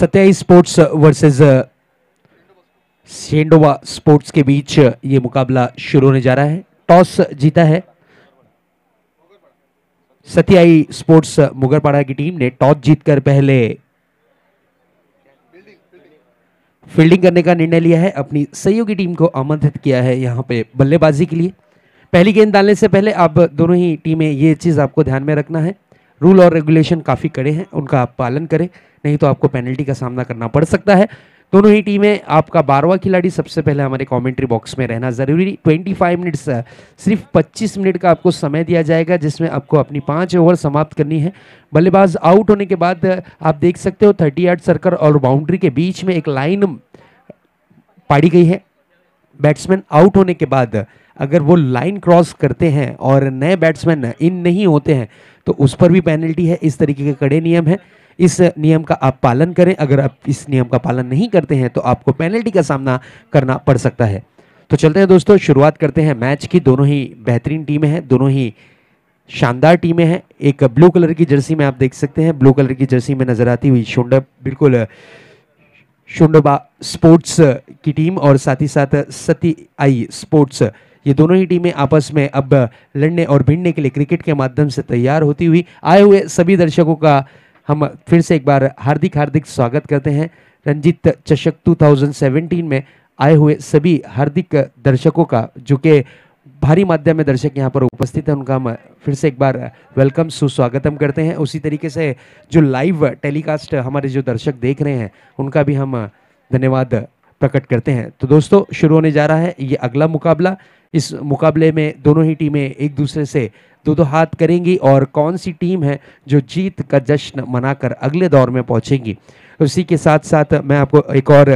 सत्याई sports versus सेंडोवा sports के बीच ये मुकाबला शुरू होने जा रहा है टॉस जीता है सत्याई स्पोर्ट्स मुगरपाड़ा की टीम ने टॉस जीतकर पहले फील्डिंग करने का निर्णय लिया है अपनी सहयोगी टीम को आमंत्रित किया है यहाँ पे बल्लेबाजी के लिए पहली गेंद डालने से पहले आप दोनों ही टीमें ये चीज़ आपको ध्यान में रखना है रूल और रेगुलेशन काफ़ी कड़े हैं उनका आप पालन करें नहीं तो आपको पेनल्टी का सामना करना पड़ सकता है दोनों ही टीमें आपका बारवा खिलाड़ी सबसे पहले हमारे कमेंट्री बॉक्स में रहना ज़रूरी 25 मिनट्स सिर्फ 25 मिनट का आपको समय दिया जाएगा जिसमें आपको अपनी पाँच ओवर समाप्त करनी है बल्लेबाज आउट होने के बाद आप देख सकते हो थर्टी यार्ड सर्कल और बाउंड्री के बीच में एक लाइन पाड़ी गई है बैट्समैन आउट होने के बाद अगर वो लाइन क्रॉस करते हैं और नए बैट्समैन इन नहीं होते हैं तो उस पर भी पेनल्टी है इस तरीके के कड़े नियम हैं इस नियम का आप पालन करें अगर आप इस नियम का पालन नहीं करते हैं तो आपको पेनल्टी का सामना करना पड़ सकता है तो चलते हैं दोस्तों शुरुआत करते हैं मैच की दोनों ही बेहतरीन टीमें हैं दोनों ही शानदार टीमें हैं एक ब्लू कलर की जर्सी में आप देख सकते हैं ब्लू कलर की जर्सी में नजर आती हुई शुंडब बिल्कुल शुंडबा स्पोर्ट्स की टीम और साथ ही साथ सती आई स्पोर्ट्स ये दोनों ही टीमें आपस में अब लड़ने और भिड़ने के लिए क्रिकेट के माध्यम से तैयार होती हुई आए हुए सभी दर्शकों का हम फिर से एक बार हार्दिक हार्दिक स्वागत करते हैं रंजीत चषक 2017 में आए हुए सभी हार्दिक दर्शकों का जो कि भारी माध्यम में दर्शक यहाँ पर उपस्थित हैं उनका हम फिर से एक बार वेलकम सुस्वागतम करते हैं उसी तरीके से जो लाइव टेलीकास्ट हमारे जो दर्शक देख रहे हैं उनका भी हम धन्यवाद प्रकट करते हैं तो दोस्तों शुरू होने जा रहा है ये अगला मुकाबला इस मुकाबले में दोनों ही टीमें एक दूसरे से दो दो हाथ करेंगी और कौन सी टीम है जो जीत का जश्न मनाकर अगले दौर में पहुंचेगी उसी के साथ साथ मैं आपको एक और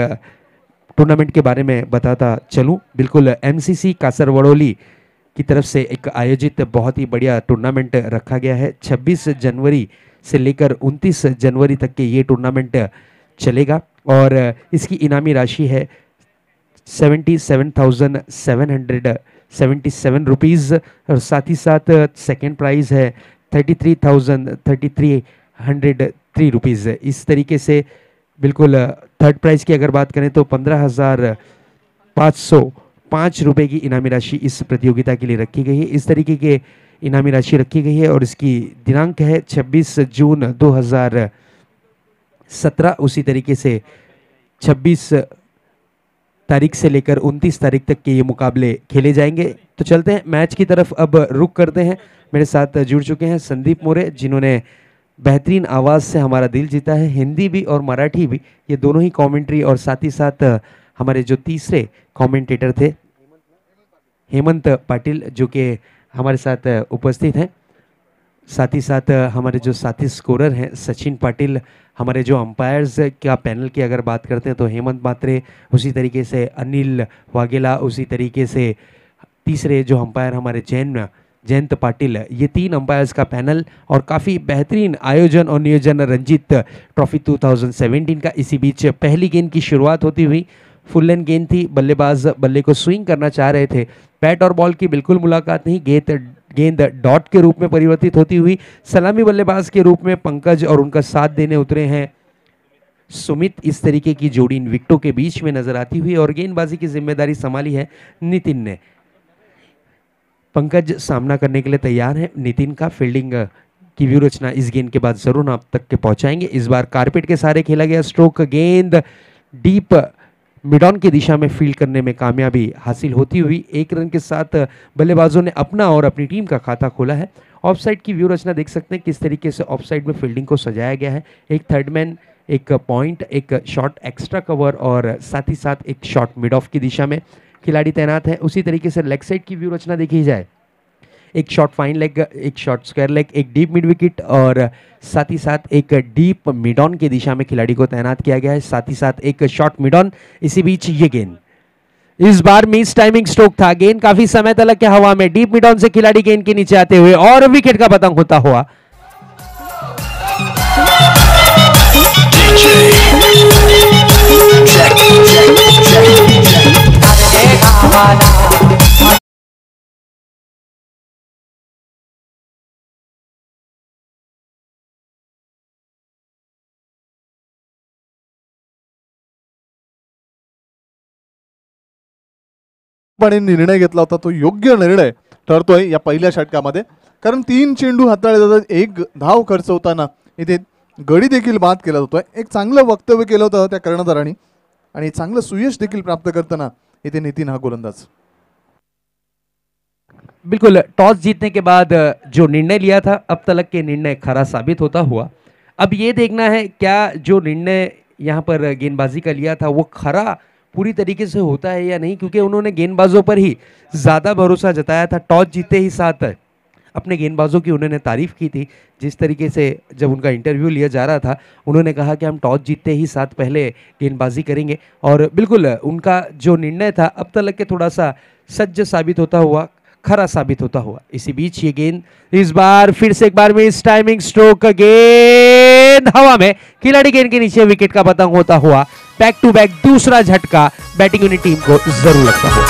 टूर्नामेंट के बारे में बताता चलूँ बिल्कुल एम सी सी कासरवड़ोली की तरफ से एक आयोजित बहुत ही बढ़िया टूर्नामेंट रखा गया है 26 जनवरी से लेकर 29 जनवरी तक के ये टूर्नामेंट चलेगा और इसकी इनामी राशि है seventy seven thousand seven hundred seventy seven rupees और साथ ही साथ सेकेंड प्राइज़ है thirty three thousand thirty three hundred three rupees इस तरीके से बिल्कुल थर्ड प्राइज़ की अगर बात करें तो पंद्रह हज़ार पाँच सौ पाँच रुपये की इनामी राशि इस प्रतियोगिता के लिए रखी गई है इस तरीके के इनामी राशि रखी गई है और इसकी दिनांक है छब्बीस जून दो हज़ार सत्रह उसी तरीके से छब्बीस तारीख से लेकर 29 तारीख तक के ये मुकाबले खेले जाएंगे तो चलते हैं मैच की तरफ अब रुक करते हैं मेरे साथ जुड़ चुके हैं संदीप मोरे जिन्होंने बेहतरीन आवाज़ से हमारा दिल जीता है हिंदी भी और मराठी भी ये दोनों ही कमेंट्री और साथ ही साथ हमारे जो तीसरे कमेंटेटर थे हेमंत पाटिल जो कि हमारे साथ उपस्थित हैं साथ ही साथ हमारे जो साथी स्कोरर हैं सचिन पाटिल हमारे जो अंपायर्स का पैनल की अगर बात करते हैं तो हेमंत मात्रे उसी तरीके से अनिल वाघेला उसी तरीके से तीसरे जो अंपायर हमारे जैन जयंत पाटिल ये तीन अंपायर्स का पैनल और काफ़ी बेहतरीन आयोजन और नियोजन रंजीत ट्रॉफी 2017 का इसी बीच पहली गेंद की शुरुआत होती हुई फुल लेन गेंद थी बल्लेबाज बल्ले को स्विंग करना चाह रहे थे बैट और बॉल की बिल्कुल मुलाकात नहीं गेंद गेंद डॉट के रूप में परिवर्तित होती हुई सलामी बल्लेबाज के रूप में पंकज और उनका साथ देने उतरे हैं सुमित इस तरीके की जोड़ी इन विकटों के बीच में नजर आती हुई और गेंदबाजी की जिम्मेदारी संभाली है नितिन ने पंकज सामना करने के लिए तैयार है नितिन का फील्डिंग की व्यूरचना इस गेंद के बाद जरूर आप तक के पहुंचाएंगे इस बार कारपेट के सारे खेला गया स्ट्रोक गेंद डीप मिडॉन की दिशा में फील्ड करने में कामयाबी हासिल होती हुई एक रन के साथ बल्लेबाजों ने अपना और अपनी टीम का खाता खोला है ऑफ साइड की व्यू रचना देख सकते हैं किस तरीके से ऑफ साइड में फील्डिंग को सजाया गया है एक थर्ड मैन एक पॉइंट एक शॉट एक्स्ट्रा कवर और साथ ही साथ एक शॉट मिड ऑफ की दिशा में खिलाड़ी तैनात है उसी तरीके से लेग साइड की व्यू रचना देखी जाए एक शॉर्ट फाइन लेग एक शॉर्ट स्क्वायर लेग एक डीप मिड विकेट और साथ ही साथ एक डीप मिड ऑन की दिशा में खिलाड़ी को तैनात किया गया है साथ ही साथ एक शॉर्ट मिड ऑन इसी बीच ये गेंद इस बार मिस टाइमिंग स्ट्रोक था गेंद काफी समय तलक के हवा में डीप मिड ऑन से खिलाड़ी गेंद के नीचे आते हुए और विकेट का पतंग होता हुआ check, check, check, check, check, check, check, check, check, चोखपणे निर्णय घेतला होता तो योग्य निर्णय ठरतोय या पहिल्या षटकामध्ये कारण तीन चेंडू हाताळले जातात एक धाव खर्च होताना इथे गडी देखील बाद केला जातोय एक चांगलं वक्तव्य केलं होतं त्या कर्णधाराने आणि चांगलं सुयश देखील प्राप्त करताना इथे नितीन हा गोलंदाज बिल्कुल टॉस जीतने के बाद जो निर्णय लिया था अब तक के निर्णय खरा साबित होता हुआ अब ये देखना है क्या जो निर्णय यहाँ पर गेंदबाजी का लिया था वो खरा पूरी तरीके से होता है या नहीं क्योंकि उन्होंने गेंदबाजों पर ही ज़्यादा भरोसा जताया था टॉस जीते ही साथ अपने गेंदबाजों की उन्होंने तारीफ़ की थी जिस तरीके से जब उनका इंटरव्यू लिया जा रहा था उन्होंने कहा कि हम टॉस जीतते ही साथ पहले गेंदबाजी करेंगे और बिल्कुल उनका जो निर्णय था अब तक के थोड़ा सा सज्ज साबित होता हुआ खरा साबित होता हुआ इसी बीच ये गेंद इस बार फिर से एक बार में इस टाइमिंग स्ट्रोक गेंद हवा में खिलाड़ी गेंद के नीचे विकेट का पतंग होता हुआ बैक टू बैक दूसरा झटका बैटिंग यूनिट टीम को जरूर लगता है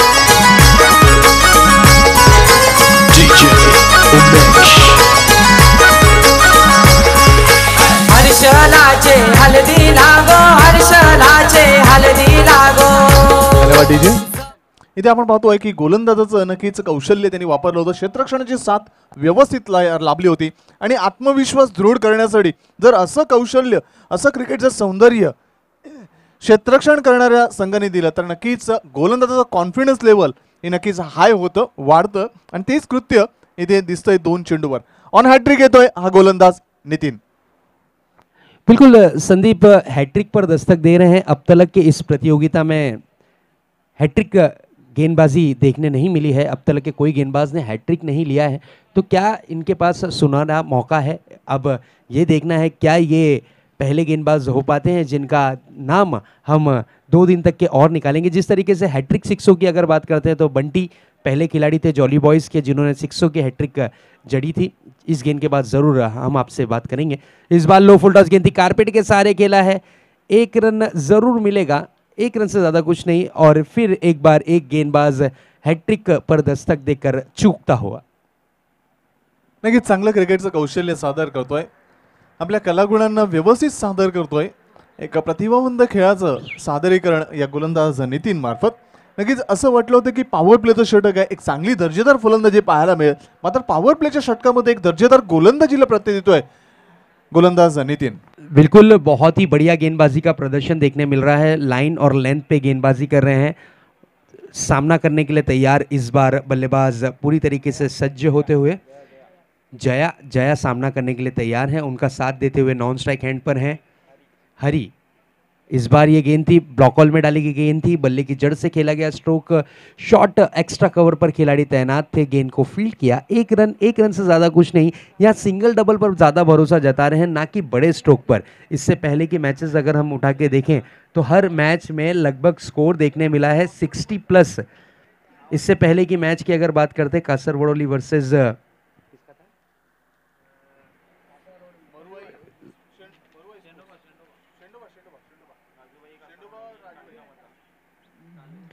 इथे आपण पाहतोय की गोलंदाजाचं नक्कीच कौशल्य त्यांनी वापरलं होतं क्षेत्रक्षणाची साथ व्यवस्थित लाभली होती आणि आत्मविश्वास दृढ करण्यासाठी जर असं कौशल्य असं क्रिकेटचं सौंदर्य क्षेत्रक्षण करना संघ ने दिल तर नक्कीच गोलंदाजाचं कॉन्फिडन्स लेवल हे नक्कीच हाय होतं वाढतं आणि तेच कृत्य इथे दिसतंय दोन पर ऑन हैट्रिक ये तो है, हा गोलंदाज नितिन बिल्कुल संदीप हैट्रिक पर दस्तक दे रहे हैं अब तलक के इस प्रतियोगिता में हैट्रिक गेंदबाजी देखने नहीं मिली है अब तलक के कोई गेंदबाज ने हैट्रिक नहीं लिया है तो क्या इनके पास सुनाना मौका है अब ये देखना है क्या ये पहले गेंदबाज हो पाते हैं जिनका नाम हम दो दिन तक के और निकालेंगे जिस तरीके से हैट्रिक सिक्सों की अगर बात करते हैं तो बंटी पहले खिलाड़ी थे जॉली बॉयज़ के जिन्होंने सिक्सों की हैट्रिक जड़ी थी इस गेंद के बाद ज़रूर हम आपसे बात करेंगे इस बार लो फुल टॉस गेंद थी कारपेट के सहारे खेला है एक रन ज़रूर मिलेगा एक रन से ज़्यादा कुछ नहीं और फिर एक बार एक गेंदबाज हैट्रिक पर दस्तक देकर चूकता हुआ नक्कीच चांगलं क्रिकेटचं कौशल्य सादर करतोय आपल्या कलागुणांना व्यवस्थित सादर करतोय एका प्रतिभावंत खेळाचं सादरीकरण या गोलंदाज नितीन मार्फत नक्कीच असं वाटलं होतं की पॉवर प्लेचं षटक आहे एक चांगली दर्जेदार फलंदाजी पाहायला मिळेल मात्र पॉवर प्लेच्या षटकामध्ये एक दर्जेदार गोलंदाजीला प्रत्यय देतोय गोलंदाज नितीन बिल्कुल बहुत ही बढ़िया गेंदबाजी का प्रदर्शन देखने मिल रहा है लाइन और लेंथ पे गेंदबाजी कर रहे हैं सामना करने के लिए तैयार इस बार बल्लेबाज पूरी तरीके से सज्ज होते हुए जया जया सामना करने के लिए तैयार हैं उनका साथ देते हुए नॉन स्ट्राइक हैंड पर हैं हरी इस बार ये गेंद थी ब्लॉकॉल में डाली गई गेंद थी बल्ले की जड़ से खेला गया स्ट्रोक शॉट एक्स्ट्रा कवर पर खिलाड़ी तैनात थे गेंद को फील्ड किया एक रन एक रन से ज़्यादा कुछ नहीं यहाँ सिंगल डबल पर ज़्यादा भरोसा जता रहे हैं ना कि बड़े स्ट्रोक पर इससे पहले के मैचेस अगर हम उठा के देखें तो हर मैच में लगभग स्कोर देखने मिला है सिक्सटी प्लस इससे पहले की मैच की अगर बात करते Kasar Vadoli versus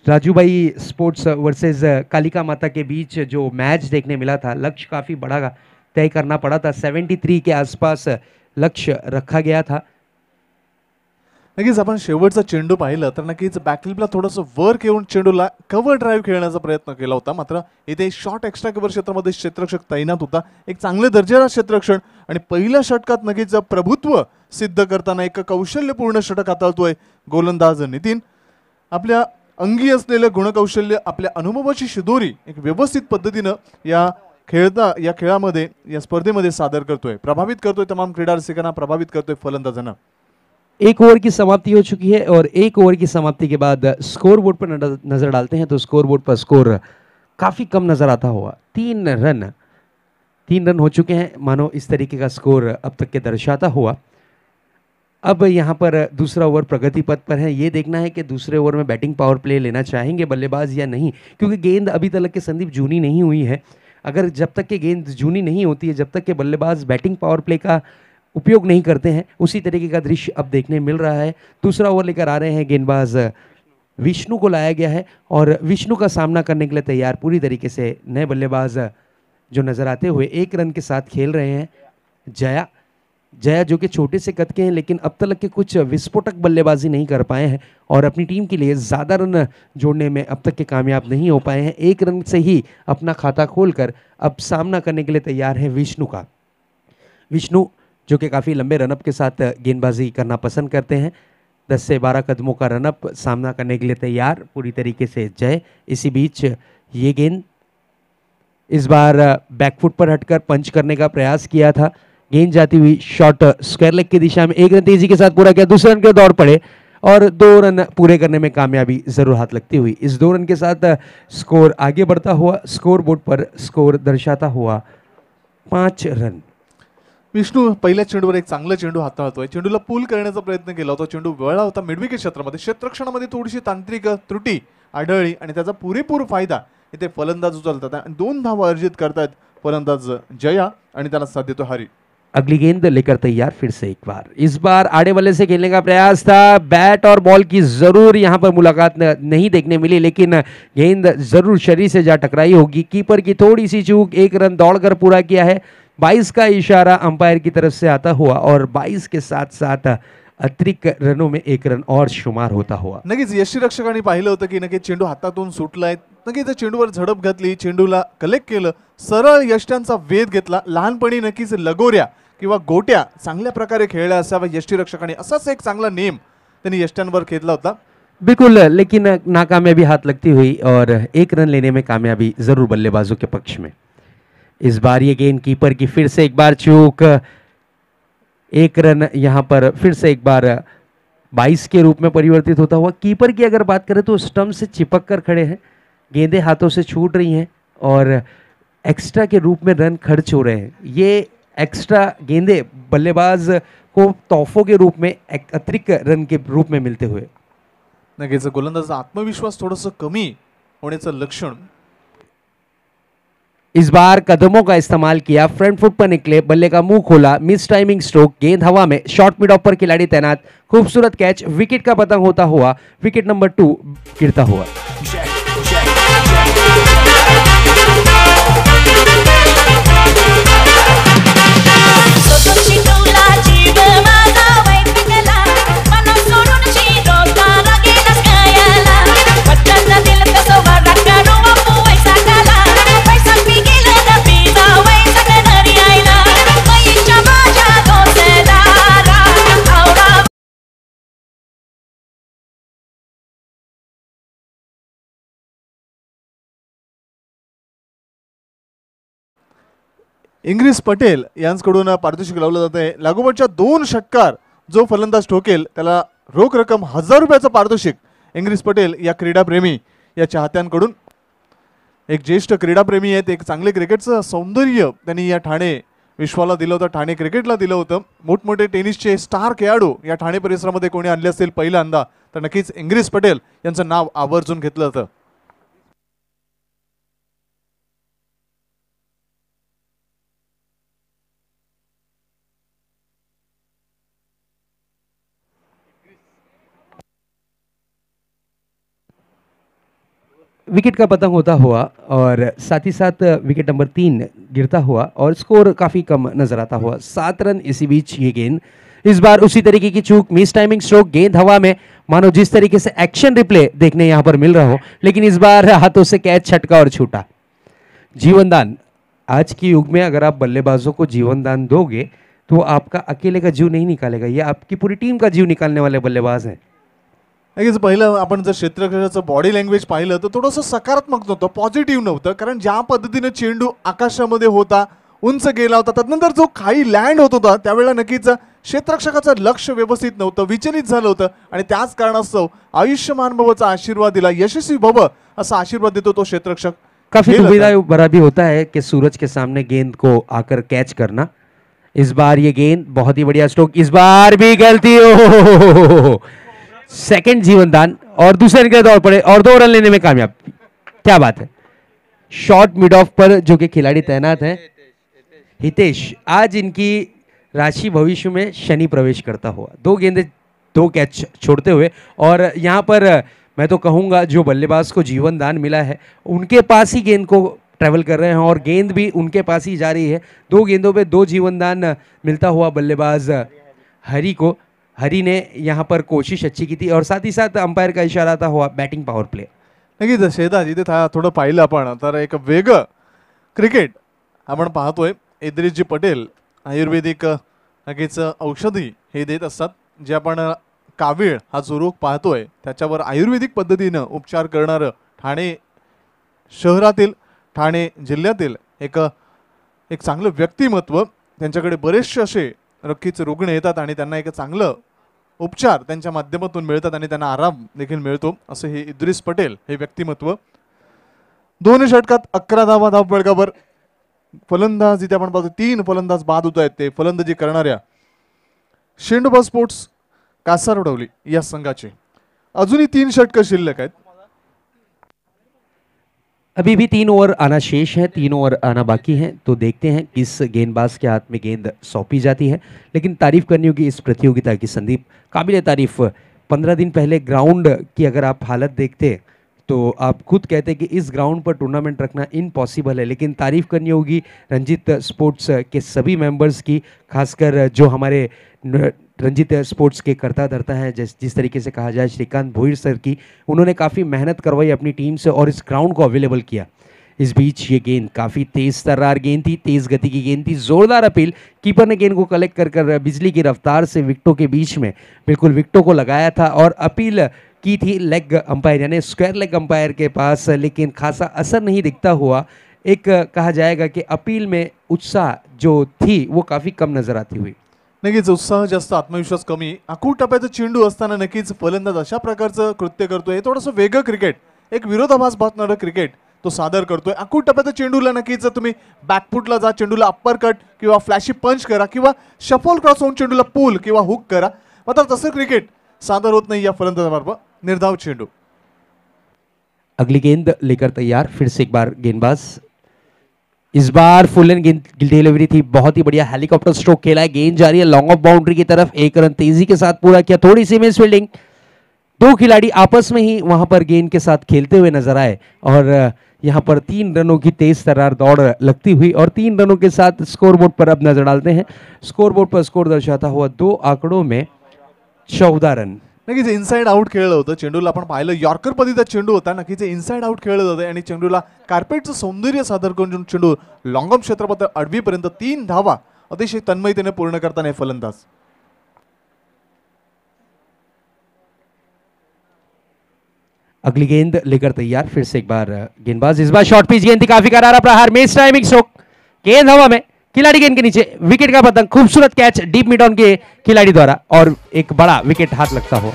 Rajubai sports versus Kalika Mata के बीच जो मैच देखने मिला था लक्ष्य काफ़ी बड़ा तय करना पड़ा था 73 के आसपास लक्ष्य रखा गया था नक्कीच आपण शेवटचा चेंडू पाहिलं तर नक्कीच बॅकलिपला थोडस वर घेऊन चेंडूला कव्हर ड्राईव्ह खेळण्याचा प्रयत्न केला होता मात्र इथे शॉर्ट एक्स्ट्रा कव्हर क्षेत्रामध्ये क्षेत्ररक्षक तैनात होता एक चांगले दर्जेदार क्षेत्रक्षण आणि पहिल्या षटकात नक्कीच प्रभुत्व सिद्ध करताना एक कौशल्यपूर्ण षटक हाताळतोय गोलंदाज नितीन आपल्या अंगी असलेलं गुणकौशल्य आपल्या अनुभवाची शिदोरी एक व्यवस्थित पद्धतीनं या खेळता या खेळामध्ये या स्पर्धेमध्ये सादर करतोय प्रभावित करतोय तमाम क्रीडा रसिकांना प्रभावित करतोय फलंदाजांना एक ओवर की समाप्ति हो चुकी है और एक ओवर की समाप्ति के बाद स्कोर बोर्ड पर नज़र डालते हैं तो स्कोर बोर्ड पर स्कोर काफ़ी कम नज़र आता हुआ तीन रन तीन रन हो चुके हैं मानो इस तरीके का स्कोर अब तक के दर्शाता हुआ अब यहाँ पर दूसरा ओवर प्रगति पथ पर है ये देखना है कि दूसरे ओवर में बैटिंग पावर प्ले लेना चाहेंगे बल्लेबाज या नहीं क्योंकि गेंद अभी तक के संदीप जूनी नहीं हुई है अगर जब तक के गेंद जूनी नहीं होती है जब तक के बल्लेबाज बैटिंग पावर प्ले का उपयोग नहीं करते हैं उसी तरीके का दृश्य अब देखने मिल रहा है दूसरा ओवर लेकर आ रहे हैं गेंदबाज विष्णु को लाया गया है और विष्णु का सामना करने के लिए तैयार पूरी तरीके से नए बल्लेबाज जो नज़र आते हुए एक रन के साथ खेल रहे हैं जया जया जो कि छोटे से कद के हैं लेकिन अब तक के कुछ विस्फोटक बल्लेबाजी नहीं कर पाए हैं और अपनी टीम के लिए ज़्यादा रन जोड़ने में अब तक के कामयाब नहीं हो पाए हैं एक रन से ही अपना खाता खोलकर अब सामना करने के लिए तैयार है विष्णु का विष्णु जो कि काफ़ी लंबे रनअप के साथ गेंदबाजी करना पसंद करते हैं दस से बारह कदमों का रनअप सामना करने के लिए तैयार पूरी तरीके से जय इसी बीच ये गेंद इस बार बैकफुट पर हटकर पंच करने का प्रयास किया था गेंद जाती हुई शॉर्ट स्क्वायर लेग की दिशा में एक रन तेजी के साथ पूरा किया दूसरे रन के दौड़ पड़े और दो रन पूरे करने में कामयाबी ज़रूर हाथ लगती हुई इस दो रन के साथ स्कोर आगे बढ़ता हुआ स्कोर बोर्ड पर स्कोर दर्शाता हुआ पाच रन विष्णू पहिल्या चेंडूवर एक चांगला चेंडू हाताळतोय चेंडूला पूल करण्याचा प्रयत्न केला होता चेंडू वळला होता मिडविकेट क्षेत्रामध्ये क्षेत्रक्षणामध्ये थोडीशी तांत्रिक त्रुटी आढळली आणि त्याचा पुरेपूर फायदा इथे फलंदाज उचलतात आणि दोन धावा अर्जित करतात फलंदाज जया आणि त्याला साध्य देतो हरी अगली गेंद लेकर तैयार फिर से एक बार इस बार आड़े बल्ले से खेलने का प्रयास था बैट और बॉल की ज़रूर यहां पर मुलाकात नहीं देखने मिली लेकिन गेंद ज़रूर शरीर से जा टकराई होगी कीपर की थोड़ी सी चूक एक रन दौड़कर पूरा किया है 22 का इशारा अंपायर की तरफ से आता हुआ और 22 के साथ साथ अतिरिक्त रनों में एक रन और शुमार होता हुआ रक्षक ने पाहिलं होतं की नगे चेंडू हातातून सुटलाय नक्कीच त्या चेंडूवर झडप घेंडूला कलेक्ट के सरल यष्ट्यांचा वेध घ लहानपनी नक्कीच लगोरिया कि गोट्या चांगल प्रकार खेळल्या यष्टी रक्षक एक चांगला नेम त्यांनी यष्ट्यांवर खेळला होता बिल्कुल लेकिन नाकामयाबी हाथ लगती हुई और एक रन लेने में कामयाबी ज़रूर बल्लेबाजों के पक्ष में इस बार ये गेंद कीपर की फिर से एक बार चूक एक रन यहां पर फिर से एक बार 22 के रूप में परिवर्तित होता हुआ कीपर की अगर बात करें तो स्टम से चिपक कर खड़े हैं गेंदे हाथों से छूट रही हैं और एक्स्ट्रा के रूप में रन खर्च हो रहे हैं ये एक्स्ट्रा गेंदे बल्लेबाज को तोहफों के रूप में अतिरिक्त रन के रूप में मिलते हुए गोलंदाज आत्मविश्वास थोड़ा सा कमी होने का लक्षण इस बार कदमों का इस्तेमाल किया फ्रंट फुट पर निकले बल्ले का मुंह खोला मिस टाइमिंग स्ट्रोक गेंद हवा में शॉर्ट मिड ऑफ पर खिलाड़ी तैनात खूबसूरत कैच विकेट का पतंग होता हुआ विकेट नंबर टू गिरता हुआ इंग्रिस पटेल यांचकडून पारितोषिक लावलं जात आहे लागोपाठच्या दोन षटकार जो फलंदाज ठोकेल त्याला रोख रक्कम हजार रुपयाचं पारितोषिक इंग्रिस पटेल या क्रीडाप्रेमी या चाहत्यांकडून एक ज्येष्ठ क्रीडाप्रेमी आहेत एक चांगले क्रिकेटचं सौंदर्य त्यांनी या ठाणे विश्वाला दिलं होतं ठाणे क्रिकेटला दिलं होतं मोठमोठे टेनिसचे स्टार खेळाडू या ठाणे परिसरामध्ये कोणी आणले असेल पहिल्यांदा तर नक्कीच इंग्रिस पटेल यांचं नाव आवर्जून घेतलं होतं विकेट का पतंग होता हुआ और साथ ही साथ विकेट नंबर तीन गिरता हुआ और स्कोर काफ़ी कम नज़र आता हुआ सात रन इसी बीच ये गेंद इस बार उसी तरीके की चूक मिस टाइमिंग स्ट्रोक गेंद हवा में मानो जिस तरीके से एक्शन रिप्ले देखने यहाँ पर मिल रहा हो लेकिन इस बार हाथों से कैच छटका और छूटा जीवनदान आज के युग में अगर आप बल्लेबाजों को जीवनदान दोगे तो आपका अकेले का जीव नहीं निकालेगा ये आपकी पूरी टीम का जीव निकालने वाले बल्लेबाज हैं नक्कीच पहिलं आपण जर क्षेत्रक्षाचं बॉडी लँग्वेज पाहिलं तर थोडंसं सकारात्मक नव्हतं पॉझिटिव्ह नव्हतं कारण ज्या पद्धतीनं चेंडू आकाशामध्ये होता उंच गेला होता त्यानंतर जो खाई लँड होत होता त्यावेळेला नक्कीच क्षेत्रक्षकाचं लक्ष व्यवस्थित नव्हतं विचलित झालं होतं आणि त्याच कारणास्तव आयुष्यमान भवचा आशीर्वाद दिला यशस्वी भव असा आशीर्वाद देतो तो क्षेत्रक्षक काफी दुविधा भरा भी होता है कि सूरज के सामने गेंद को आकर कैच करना इस बार ये गेंद बहुत ही बढ़िया स्ट्रोक इस बार भी गलती हो सेकंड जीवन दान और दूसरे के दौड़ पड़े और दो रन लेने में कामयाब क्या बात है शॉर्ट मिड ऑफ पर जो कि खिलाड़ी तैनात हैं हितेश आज इनकी राशि भविष्य में शनि प्रवेश करता हुआ दो गेंदे दो कैच छोड़ते हुए और यहाँ पर मैं तो कहूँगा जो बल्लेबाज को जीवन दान मिला है उनके पास ही गेंद को ट्रैवल कर रहे हैं और गेंद भी उनके पास ही जा रही है दो गेंदों पे दो जीवन दान मिलता हुआ बल्लेबाज हरी को हरी ने यहाँ पर कोशिश अच्छी की थी और साथ ही साथ अंपायर का इशारा था हुआ बैटिंग पावर प्ले नक्कीच शेदा जिथे था थोडं पाहिलं आपण तर एक वेगळं क्रिकेट आपण पाहतोय जी पटेल आयुर्वेदिक नक्कीच औषधी हे देत असतात जे आपण कावीळ हा जो रोग पाहतोय त्याच्यावर आयुर्वेदिक पद्धतीनं उपचार करणारं ठाणे शहरातील ठाणे जिल्ह्यातील एक एक चांगलं व्यक्तिमत्व त्यांच्याकडे बरेचसे असे नक्कीच रुग्ण येतात आणि त्यांना एक चांगलं उपचार त्यांच्या माध्यमातून मिळतात आणि त्यांना आराम देखील मिळतो असं हे इद्रिस पटेल हे व्यक्तिमत्व दोन षटकात अकरा धावा धाव बळगावर फलंदाज जिथे आपण पाहतो तीन फलंदाज बाद होत आहेत ते फलंदाजी करणाऱ्या शेंडोबा स्पोर्ट्स कासार उडवली या संघाचे अजूनही तीन षटकं शिल्लक आहेत अभी भी तीन ओवर आना शेष है तीन ओवर आना बाकी है तो देखते हैं किस गेंदबाज के हाथ में गेंद सौंपी जाती है लेकिन तारीफ करनी होगी इस प्रतियोगिता की संदीप काबिल तारीफ पंद्रह दिन पहले ग्राउंड की अगर आप हालत देखते तो आप खुद कहते कि इस ग्राउंड पर टूर्नामेंट रखना इम्पॉसिबल है लेकिन तारीफ करनी होगी रंजित स्पोर्ट्स के सभी मेंबर्स की खासकर जो हमारे रंजित एयर स्पोर्ट्स के करता धरता हैं जिस जिस तरीके से कहा जाए श्रीकांत भोईर सर की उन्होंने काफ़ी मेहनत करवाई अपनी टीम से और इस ग्राउंड को अवेलेबल किया इस बीच ये गेंद काफ़ी तेज़ तर्रार गेंद थी तेज़ गति की गेंद थी ज़ोरदार अपील कीपर ने गेंद को कलेक्ट कर कर बिजली की रफ्तार से विकटों के बीच में बिल्कुल विकटों को लगाया था और अपील की थी लेग अंपायर यानी स्क्वायर लेग अंपायर के पास लेकिन खासा असर नहीं दिखता हुआ एक कहा जाएगा कि अपील में उत्साह जो थी वो काफ़ी कम नज़र आती हुई नक्कीच उत्साह जास्त आत्मविश्वास कमी आखूड टप्प्याचं चेंडू असताना नक्कीच फलंदाज अशा प्रकारचं कृत्य करतोय थोडंसं वेगळं क्रिकेट एक विरोधाभास भासणारं क्रिकेट तो सादर करतोय अकूट टप्प्याचं चेंडूला नक्कीच तुम्ही बॅकफुटला जा चेंडूला अप्पर कट किंवा फ्लॅशी पंच करा किंवा शफॉल क्रॉस होऊन चेंडूला पूल किंवा हुक करा मात्र तसं क्रिकेट सादर होत नाही या फलंदाजामार्फत निर्धाव चेंडू अगली गेंद लेकर तैयार फिर से एक बार गेंदबाज इस बार फुल एंड डिलीवरी थी बहुत ही बढ़िया हेलीकॉप्टर स्ट्रोक खेला है गेंद जा रही है लॉन्ग ऑफ बाउंड्री की तरफ एक रन तेजी के साथ पूरा किया थोड़ी सी मिस फील्डिंग दो खिलाड़ी आपस में ही वहां पर गेंद के साथ खेलते हुए नजर आए और यहाँ पर तीन रनों की तेज तरार दौड़ लगती हुई और तीन रनों के साथ स्कोरबोर्ड पर अब नजर डालते हैं स्कोरबोर्ड पर स्कोर दर्शाता हुआ दो आंकड़ों में चौदह रन नक्कीच इनसाईड आऊट खेळलं होतं चेंडूला आपण पाहिलं यॉर्कर पदीचा चेंडू होता नक्कीच इनसाईड आऊट खेळलं जातं आणि चेंडूला कार्पेटचं सौंदर्य सादर करून चेंडू लॉंगम क्षेत्रपत्र आडवीपर्यंत तीन धावा अतिशय तन्मयतेने पूर्ण करताना फलंदाज अगली गेंद लेकर तैयार फिर से एक बार गेंदबाज इस बार शॉर्ट पिच गेंद थी काफी करारा प्रहार मिस टाइमिंग स्ट्रोक गेंद हवा में खिलाड़ी गेंद के नीचे विकेट का पतंग खूबसूरत कैच डीप मिड ऑन के खिलाड़ी द्वारा और एक बड़ा विकेट हाथ लगता हो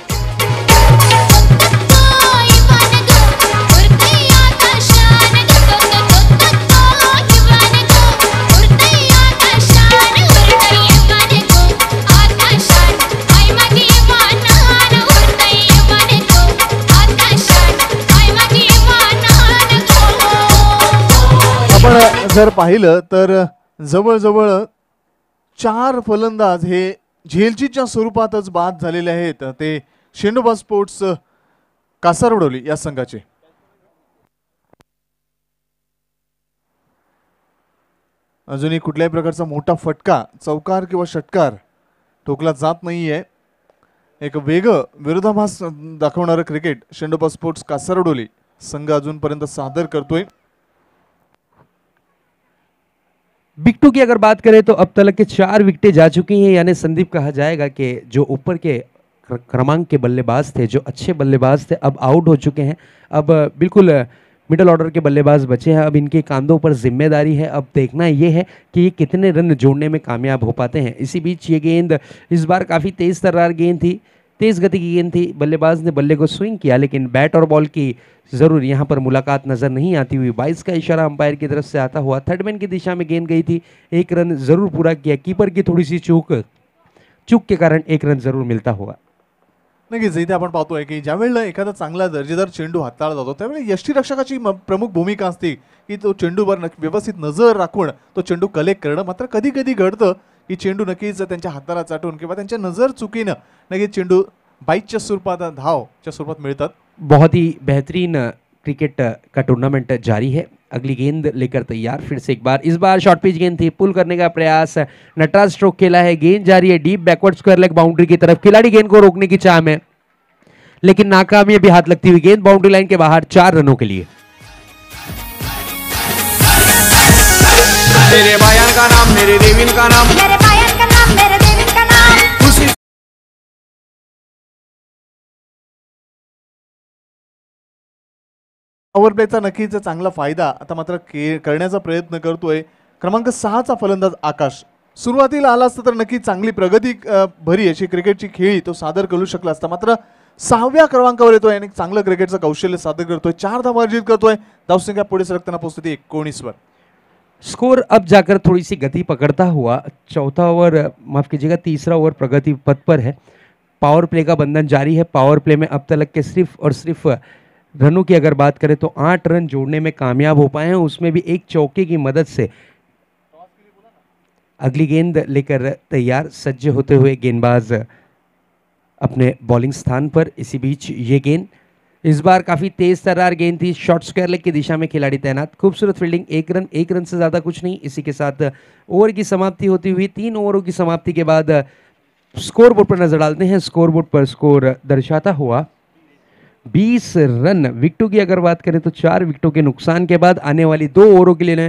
जर पाहिलं तर जवळजवळ चार फलंदाज हे झेलजीच्या स्वरूपातच बाद झालेले आहेत ते शेंडोबा स्पोर्ट्स कासारडोली या संघाचे अजूनही कुठल्याही प्रकारचा मोठा फटका चौकार किंवा षटकार ठोकला जात नाहीये एक वेग विरोधाभास दाखवणारं क्रिकेट शेंडोबा स्पोर्ट्स कासारडोली संघ अजूनपर्यंत सादर करतोय विकटों की अगर बात करें तो अब तक के चार विकटें जा चुकी हैं यानी संदीप कहा जाएगा कि जो ऊपर के क्रमांक के बल्लेबाज थे जो अच्छे बल्लेबाज थे अब आउट हो चुके हैं अब बिल्कुल मिडल ऑर्डर के बल्लेबाज बचे हैं अब इनके कांधों पर जिम्मेदारी है अब देखना ये है कि ये कितने रन जोड़ने में कामयाब हो पाते हैं इसी बीच ये गेंद इस बार काफ़ी तेज़ तर्रार गेंद थी तेज़ गति की गेंद थी बल्लेबाज ने बल्ले को स्विंग किया लेकिन बैट और बॉल की ज़रूर यहां पर मुलाकात नज़र नहीं आती हुई बाईस का इशारा अंपायर की तरफ से आता हुआ थर्ड थर्डमैन की दिशा में गेंद गई थी एक रन ज़रूर पूरा किया कीपर की थोड़ी सी चूक चूक के कारण एक रन ज़रूर मिलता हुआ नाही नक्कीच इथे आपण पाहतोय की ज्यावेळेला एखादा चांगला दर्जेदार चेंडू हाताळला जातो त्यावेळी यष्टीरक्षकाची प्रमुख भूमिका असते की तो चेंडूवर व्यवस्थित नजर राखून तो चेंडू कलेक्ट करणं मात्र कधी कधी घडतं कि चेंडू नक्कीच हाथ चाटन कि नजर चुकीनं नक्कीच चेंडू बाईकच्या स्वरूपात धावच्या स्वरूप मिलता बहुत ही बेहतरीन क्रिकेट का टूर्नामेंट जारी है अगली गेंद लेकर तैयार फिर से एक बार इस बार शॉर्ट पिच गेंद थी पुल करने का प्रयास नटराज स्ट्रोक खेला है गेंद जारी है deep backward square leg boundary की तरफ खिलाड़ी गेंद को रोकने की चाह में लेकिन नाकामी अभी हाथ लगती हुई गेंद बाउंड्री लाइन के बाहर चार रनों के लिए तेरे का नाम मेरे देविन का नाम मेरे पायल का नाम मेरे देविन का नाम उसी नक्कीच चांगला फायदा आता मात्र करण्याचा प्रयत्न करतोय क्रमांक चा फलंदाज आकाश सुरुवातीला आला असता तर नक्की चांगली प्रगती भरी अशी क्रिकेटची खेळी तो सादर करू शकला असता मात्र सहाव्या क्रमांकावर येतोय आणि चांगलं क्रिकेटचं कौशल्य सादर करतोय चार धावा अर्जित करतोय धावसंख्या पुढे सरकताना पोहोचते एकोणीसवर स्कोर अब जाकर थोड़ी सी गति पकड़ता हुआ चौथा ओवर माफ़ कीजिएगा तीसरा ओवर प्रगति पथ पर है पावर प्ले का बंधन जारी है पावर प्ले में अब तक के सिर्फ और सिर्फ रनों की अगर बात करें तो आठ रन जोड़ने में कामयाब हो पाए हैं उसमें भी एक चौके की मदद से अगली गेंद लेकर तैयार सज्ज होते हुए गेंदबाज अपने बॉलिंग स्थान पर इसी बीच ये गेंद इस बार काफ़ी तेज़ तरार गेंद थी शॉर्ट स्क्वायर लेग की दिशा में खिलाड़ी तैनात खूबसूरत फील्डिंग एक रन एक रन से ज़्यादा कुछ नहीं इसी के साथ ओवर की समाप्ति होती हुई तीन ओवरों की समाप्ति के बाद स्कोर बोर्ड पर नज़र डालते हैं स्कोर बोर्ड पर स्कोर दर्शाता हुआ 20 रन विकटों की अगर बात करें तो चार विकटों के नुकसान के बाद आने वाली दो ओवरों के लिए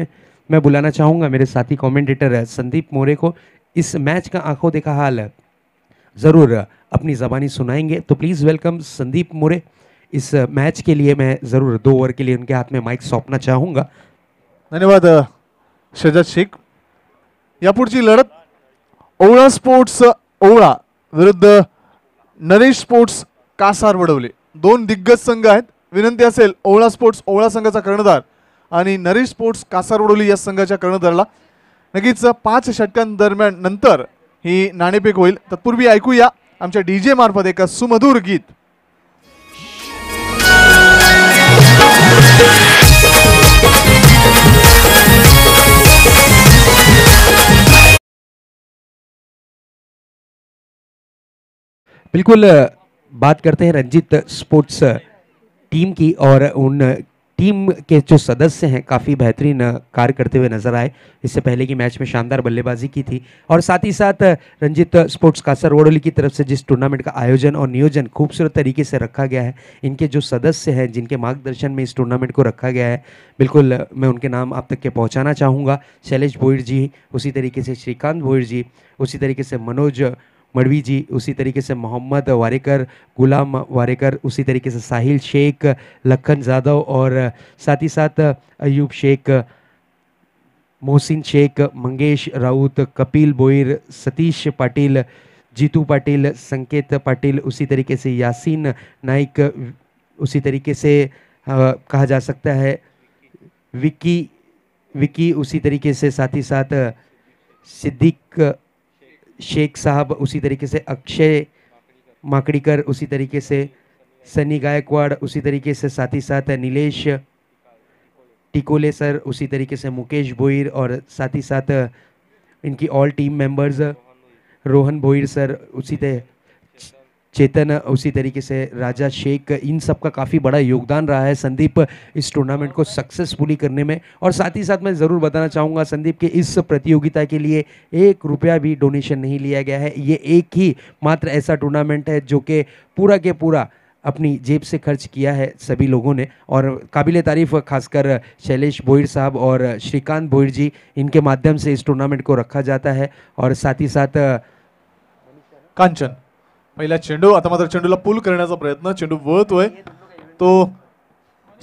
मैं बुलाना चाहूँगा मेरे साथी कॉमेंटेटर संदीप मोरे को इस मैच का आंखों देखा हाल ज़रूर अपनी ज़बानी सुनाएंगे तो प्लीज़ वेलकम संदीप मोरे इस मैच के लिए मैं ज़रूर दो ओवर के लिए उनके हाथ में माइक सौंपना चाहूंगा धन्यवाद शजत शेख यापुढची लढत ओवळा स्पोर्ट्स ओवळा विरुद्ध नरेश स्पोर्ट्स कासार वडवले दोन दिग्गज संघ आहेत विनंती असेल ओवळा स्पोर्ट्स ओवळा संघाचा कर्णधार आणि नरेश स्पोर्ट्स कासार कासारवडोली या संघाच्या कर्णधारला नक्कीच पाच षटकांदरम्यान नंतर ही नाणेपेक होईल तत्पूर्वी ऐकूया आमच्या डी जे मार्फत एका सुमधुर गीत बिल्कुल बात करते हैं रंजीत स्पोर्ट्स टीम की और उन टीम के जो सदस्य हैं काफ़ी बेहतरीन कार्य करते हुए नजर आए इससे पहले की मैच में शानदार बल्लेबाजी की थी और साथ ही साथ रंजीत स्पोर्ट्स कासर वोडोली की तरफ से जिस टूर्नामेंट का आयोजन और नियोजन खूबसूरत तरीके से रखा गया है इनके जो सदस्य हैं जिनके मार्गदर्शन में इस टूर्नामेंट को रखा गया है बिल्कुल मैं उनके नाम आप तक के पहुँचाना चाहूँगा शैलेश भोईर जी उसी तरीके से श्रीकांत भोईर जी उसी तरीके से मनोज मड़वी जी उसी तरीके से मोहम्मद वारेकर गुलाम वारेकर उसी तरीके से साहिल शेख लखन जादव और साथ ही साथ अयूब शेख मोहसिन शेख मंगेश राउत कपिल बोईर सतीश पाटिल जीतू पाटिल संकेत पाटिल उसी तरीके से यासीन नाइक उसी तरीके से आ, कहा जा सकता है विकी विक्की उसी तरीके से साथ ही साथ सिद्दीक शेख साहब उसी तरीके से अक्षय माकड़ीकर उसी तरीके से सनी गायकवाड़ उसी तरीके से साथ ही साथ नीलेश टिकोले सर उसी तरीके से मुकेश भोईर और साथ ही साथ इनकी all team members Rohan Bhoir sir उसी तरह चेतन उसी तरीके से राजा शेख इन सब का काफ़ी बड़ा योगदान रहा है संदीप इस टूर्नामेंट को सक्सेसफुली करने में और साथ ही साथ मैं ज़रूर बताना चाहूँगा संदीप के इस प्रतियोगिता के लिए एक रुपया भी डोनेशन नहीं लिया गया है ये एक ही मात्र ऐसा टूर्नामेंट है जो कि पूरा के पूरा अपनी जेब से खर्च किया है सभी लोगों ने और काबिल तारीफ खासकर शैलेश भोईर साहब और श्रीकांत बोइर जी इनके माध्यम से इस टूर्नामेंट को रखा जाता है और साथ ही साथ कंचन पहिला चेंडू आता मात्र चेंडूला पूल करण्याचा प्रयत्न चेंडू वळतोय तो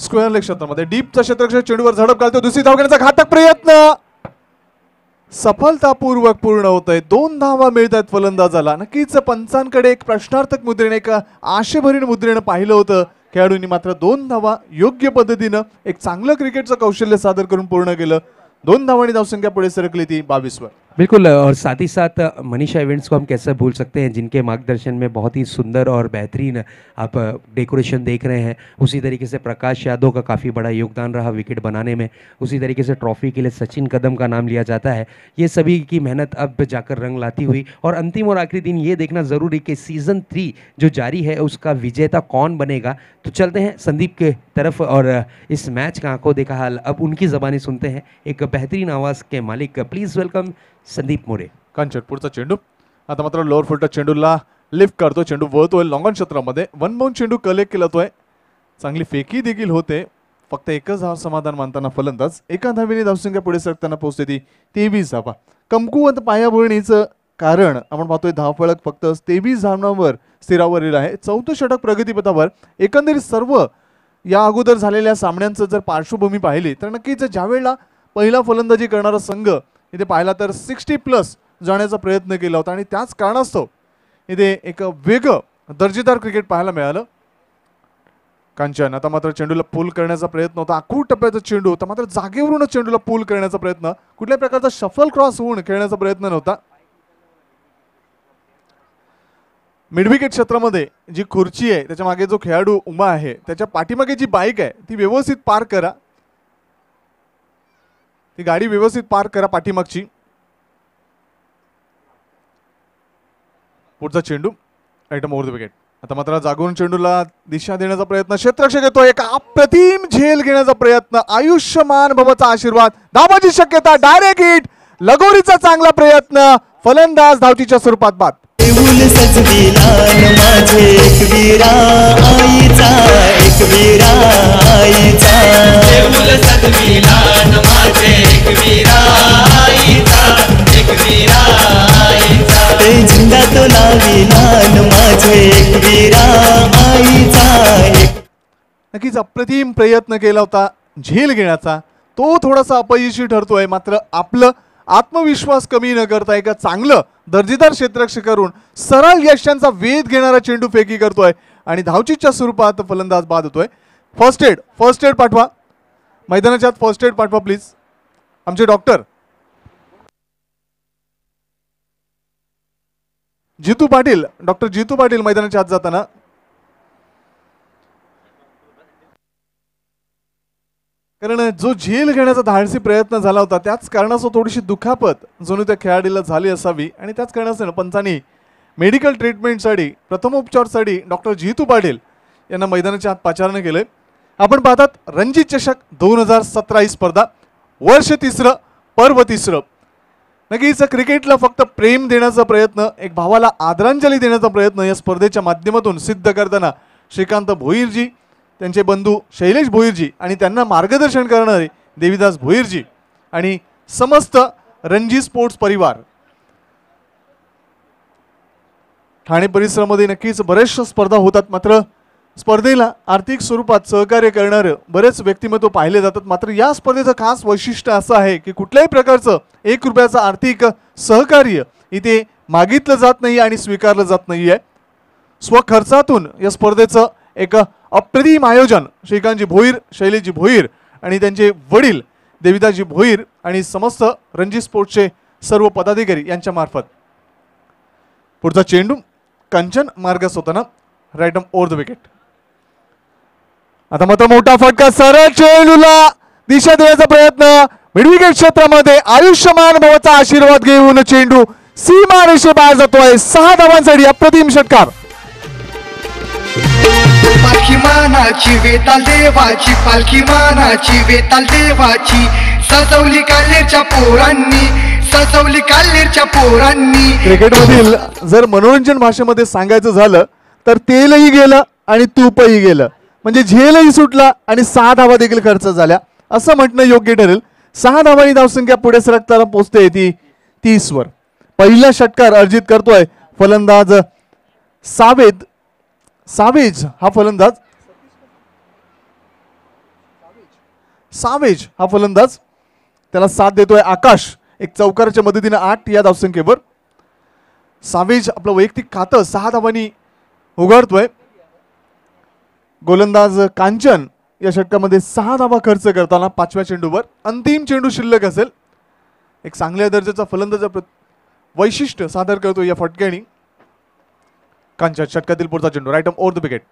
स्क्वेअर लेग क्षेत्रामध्ये डीपचा क्षेत्र चेंडूवर झडप घालतो दुसरी धाव घेण्याचा घातक प्रयत्न सफलतापूर्वक पूर्ण होत आहे दोन धावा मिळत आहेत फलंदाजाला नक्कीच पंचांकडे एक प्रश्नार्थक मुद्रेने एक आशेभरीण मुद्रेनं पाहिलं होतं खेळाडूंनी मात्र दोन धावा योग्य पद्धतीनं एक चांगलं क्रिकेटचं कौशल्य सादर करून पूर्ण केलं दोन धावांनी धावसंख्या पुढे सरकली ती बावीसवर बिल्कुल और साथ ही साथ मनीषा इवेंट्स को हम कैसे भूल सकते हैं जिनके मार्गदर्शन में बहुत ही सुंदर और बेहतरीन आप डेकोरेशन देख रहे हैं उसी तरीके से प्रकाश यादव का काफ़ी बड़ा योगदान रहा विकेट बनाने में उसी तरीके से ट्रॉफी के लिए सचिन कदम का नाम लिया जाता है ये सभी की मेहनत अब जाकर रंग लाती हुई और अंतिम और आखिरी दिन ये देखना ज़रूरी कि सीज़न थ्री जो जारी है उसका विजेता कौन बनेगा तो चलते हैं संदीप के तरफ और इस मैच का आंखों देखा हाल अब उनकी ज़बानी सुनते हैं एक बेहतरीन आवाज़ के मालिक प्लीज़ वेलकम संदीप मोरे पुढचा चेंडू आता मात्र लोअर फुलटा चेंडूला लिफ्ट करतो चेंडू वळतोय लॉंगॉन क्षेत्रामध्ये वन बाउंड चेंडू कलेक्ट आहे चांगली फेकी देखील होते फक्त एकच धाव समाधान मानताना फलंदाज एका धावीने धावसंख्या पुढे सरकताना पोहोचते ती तेवीस धावा कमकुवत पायाभरणीचं कारण आपण पाहतोय धावफळक फक्त तेवीस धावांवर स्थिरावरील आहे चौथं षटक प्रगतीपथावर एकंदरीत सर्व या अगोदर झालेल्या सामन्यांचं जर पार्श्वभूमी पाहिली तर नक्कीच ज्यावेळेला पहिला फलंदाजी करणारा संघ इथे पाहिला तर सिक्स्टी प्लस जाण्याचा प्रयत्न केला होता आणि त्याच कारणास्तव इथे एक वेगळं दर्जेदार क्रिकेट पाहायला मिळालं कांचन आता मात्र चेंडूला पूल करण्याचा प्रयत्न होता आखूर टप्प्याचा चेंडू होता मात्र जागेवरूनच चेंडूला पूल करण्याचा प्रयत्न कुठल्या प्रकारचा शफल क्रॉस होऊन खेळण्याचा प्रयत्न नव्हता मिडविकेट क्षेत्रामध्ये जी खुर्ची आहे त्याच्या मागे जो खेळाडू उमा आहे त्याच्या पाठीमागे जी बाईक आहे ती व्यवस्थित पार करा ती गाडी व्यवस्थित पार्क करा पाठीमागची पुढचा चेंडू आयटम ओव्हर द विकेट आता मात्र जागून चेंडूला दिशा देण्याचा प्रयत्न क्षेत्रक्षक येतो एक अप्रतिम झेल घेण्याचा प्रयत्न आयुष्यमान भवचा आशीर्वाद धावाची शक्यता डायरेक्ट हिट लगोरीचा चांगला प्रयत्न फलंदाज धावतीच्या स्वरूपात बाद नक्कीच अप्रतिम प्रयत्न केला होता झेल घेण्याचा तो थोडासा अपयशी ठरतोय मात्र आपलं आत्मविश्वास कमी न करता एका चांगलं दर्जेदार क्षेत्ररक्ष करून सरळ यशांचा वेध घेणारा चेंडू फेकी करतोय आणि धावचीच्या स्वरूपात फलंदाज बाद होतोय फर्स्ट एड फर्स्ट एड पाठवा मैदानाच्या आत फर्स्ट एड पाठवा प्लीज आमचे डॉक्टर जितू पाटील डॉक्टर जितू पाटील मैदानाच्या आत जाताना कारण जो झेल घेण्याचा धाडसी प्रयत्न झाला होता त्याच कारणास थोडीशी दुखापत जणू त्या खेळाडीला झाली असावी आणि त्याच कारणासह पंचानी मेडिकल ट्रीटमेंटसाठी प्रथमोपचारसाठी डॉक्टर जितू पाटील यांना मैदानाच्या आत पाचारणं केलं आपण पाहतात रणजित चषक दोन हजार सतरा ही स्पर्धा वर्ष तिसरं पर्व तिसरं नक्कीच क्रिकेटला फक्त प्रेम देण्याचा प्रयत्न एक भावाला आदरांजली देण्याचा प्रयत्न या स्पर्धेच्या माध्यमातून सिद्ध करताना श्रीकांत भोईरजी त्यांचे बंधू शैलेश भोईरजी आणि त्यांना मार्गदर्शन करणारे देवीदास भोईरजी आणि समस्त रणजी स्पोर्ट्स परिवार ठाणे परिसरामध्ये नक्कीच बरेचशा स्पर्धा होतात मात्र स्पर्धेला आर्थिक स्वरूपात सहकार्य करणारं बरेच व्यक्तिमत्व पाहिले जातात मात्र या स्पर्धेचं खास वैशिष्ट्य असं आहे की कुठल्याही प्रकारचं एक रुपयाचं आर्थिक सहकार्य इथे मागितलं जात नाही आणि स्वीकारलं जात नाही आहे स्वखर्चातून या स्पर्धेचं एक अप्रतिम आयोजन श्रीकांतजी भोईर शैलेजी भोईर आणि त्यांचे वडील देविदाजी भोईर आणि समस्त रणजी स्पोर्ट्सचे सर्व पदाधिकारी यांच्या मार्फत पुढचा चेंडू कंचन मार्गस होताना रायटम ओव्हर द विकेट आता मात्र मोठा फटका सरळ चेंडूला दिशा देण्याचा प्रयत्न मिडविकेट क्षेत्रामध्ये आयुष्यमान भावाचा आशीर्वाद घेऊन चेंडू सीमा रेषे बाहेर जातोय सहा धावांसाठी अप्रतिम षटकार मानाची वेताल देवाची पालखी मानाची वेताल देवाची सजवली कालेरच्या पोरांनी सजवली कालेरच्या पोरांनी क्रिकेट मधील जर मनोरंजन भाषेमध्ये सांगायचं झालं तर तेलही गेलं आणि तूपही गेलं म्हणजे झेलही सुटला आणि सहा धावा देखील खर्च झाल्या असं म्हणणं योग्य ठरेल सहा धावाची धावसंख्या पुढे सरकताना पोचते ती वर पहिला षटकार अर्जित करतोय फलंदाज सावेद सावेज हा फलंदाज सावेज हा फलंदाज त्याला साथ देतोय आकाश एक चौकाराच्या मदतीनं आठ या धावसंख्येवर सावेज आपलं वैयक्तिक खातं सहा धावांनी उघडतोय गोलंदाज कांचन या षटकामध्ये सहा धावा खर्च करताना पाचव्या चेंडूवर अंतिम चेंडू शिल्लक असेल एक चांगल्या दर्जाचा फलंदाजा प्र वैशिष्ट्य सादर करतो या फटक्यानी कांचन षटकातील पुढचा चेंडू राईट ओर द विकेट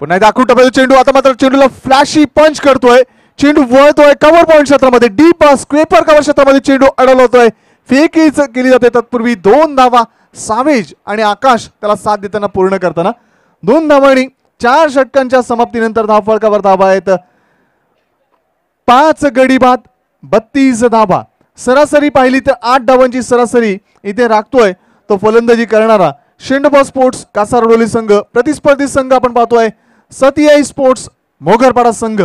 पुन्हा एकदा आखून टप्प्याचा चेंडू आता मात्र चेंडूला फ्लॅशी पंच करतोय चेंडू वळतोय कव्हर पॉईंट क्षेत्रामध्ये डी पास स्क्वेपर कव्हर क्षेत्रामध्ये चेंडू अडवलतोय फेकीच केली जाते तत्पूर्वी दोन धावा सावेज आणि आकाश त्याला साथ देताना पूर्ण करताना दोन धावा आणि चार षटकांच्या समाप्तीनंतर धावफळकावर धाबा आहेत पाच गडी बाद बत्तीस धाबा सरासरी पाहिली तर आठ धावांची सरासरी इथे राखतोय तो फलंदाजी करणारा शेंडबा स्पोर्ट्स कासारडोली संघ प्रतिस्पर्धी संघ आपण पाहतोय सतियाई स्पोर्ट्स मोघरपाडा संघ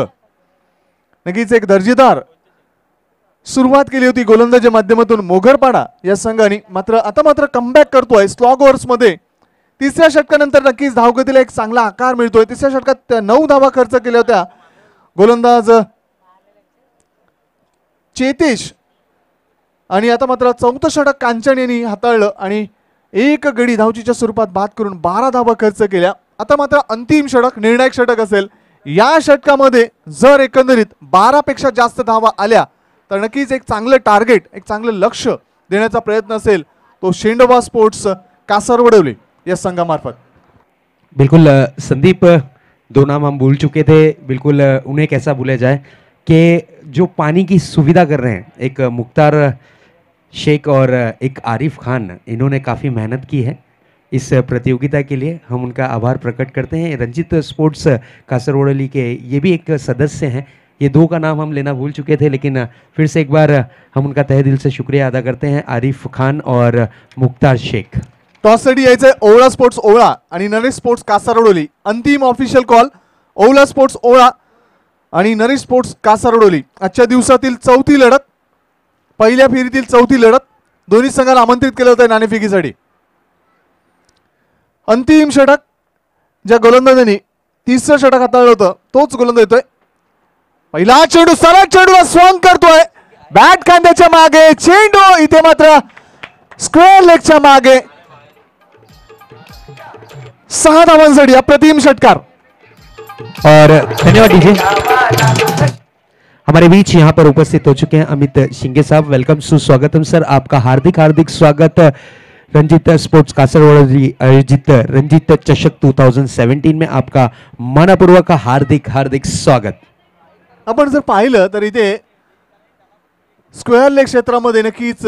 नक्कीच एक दर्जेदार सुरुवात केली होती गोलंदाजच्या माध्यमातून मोगरपाडा या संघाने मात्र आता मात्र कमबॅक करतोय स्लॉग मध्ये तिसऱ्या षटकानंतर नक्कीच धावगतीला एक चांगला आकार मिळतोय तिसऱ्या षटकात नऊ धावा खर्च केल्या होत्या गोलंदाज चेतेश आणि आता मात्र चौथं षटक कांचन यांनी हाताळलं आणि एक गडी धावचीच्या स्वरूपात बाद करून बारा धावा खर्च केल्या आता मात्र अंतिम षटक निर्णायक षटक असेल या षटकामध्ये जर एकंदरीत बारापेक्षा जास्त धावा आल्या तर नक्कीच एक चांगलं टार्गेट एक चांगलं लक्ष देण्याचा प्रयत्न असेल तो शेंडोबा स्पोर्ट्स कासरवडवले या संघामार्फत बिल्कुल संदीप दो नाम हम भूल चुके थे बिल्कुल उन्हें कैसा भूला जाए कि जो पानी की सुविधा कर रहे हैं एक मुख्तार शेख और एक आरिफ खान इन्होंने काफ़ी मेहनत की है इस प्रतियोगिता के लिए हम उनका आभार प्रकट करते हैं रंजित स्पोर्ट्स कासरवोड़ली के ये भी एक सदस्य हैं ये दो का नाम हम लेना भूल चुके थे लेकिन फिर से एक बार हम उनका तहे दिल से शुक्रिया अदा करते हैं आरिफ खान और मुख्तार शेख टॉससाठी यायचं ओवळा स्पोर्ट्स ओवळा आणि नरेश स्पोर्ट्स कासारडोली अंतिम official call Owala sports Owala आणि नरेश स्पोर्ट्स कासारडोली आजच्या दिवसातील चौथी लढत पहिल्या फेरीतील चौथी लढत दोन्ही संघाला आमंत्रित केलं होतं नाणेफेकीसाठी अंतिम षटक ज्या गोलंदाजांनी तिसरं षटक हाथ तो तोच गोलंदाज येतोय पहिला चेंडू सरळ चेंडूला स्वांग करतोय बॅट चेंडू इथे मात्र स्क्वेअर लेगच्या मागे सहा धावांसाठी अप्रतिम षटकार और धन्यवाद डीजे हमारे बीच यहाँ पर उपस्थित हो चुके हैं अमित शिंगे साहब वेलकम सुस्वागतम सर आपका हार्दिक हार्दिक स्वागत रंजीत स्पोर्ट्स कासरगोड आयोजित रंजीत चषक 2017 में आपका मनपूर्वक हार्दिक हार्दिक स्वागत आपण जर पाहिलं तर इथे स्क्वेअर लेग क्षेत्रामध्ये नक्कीच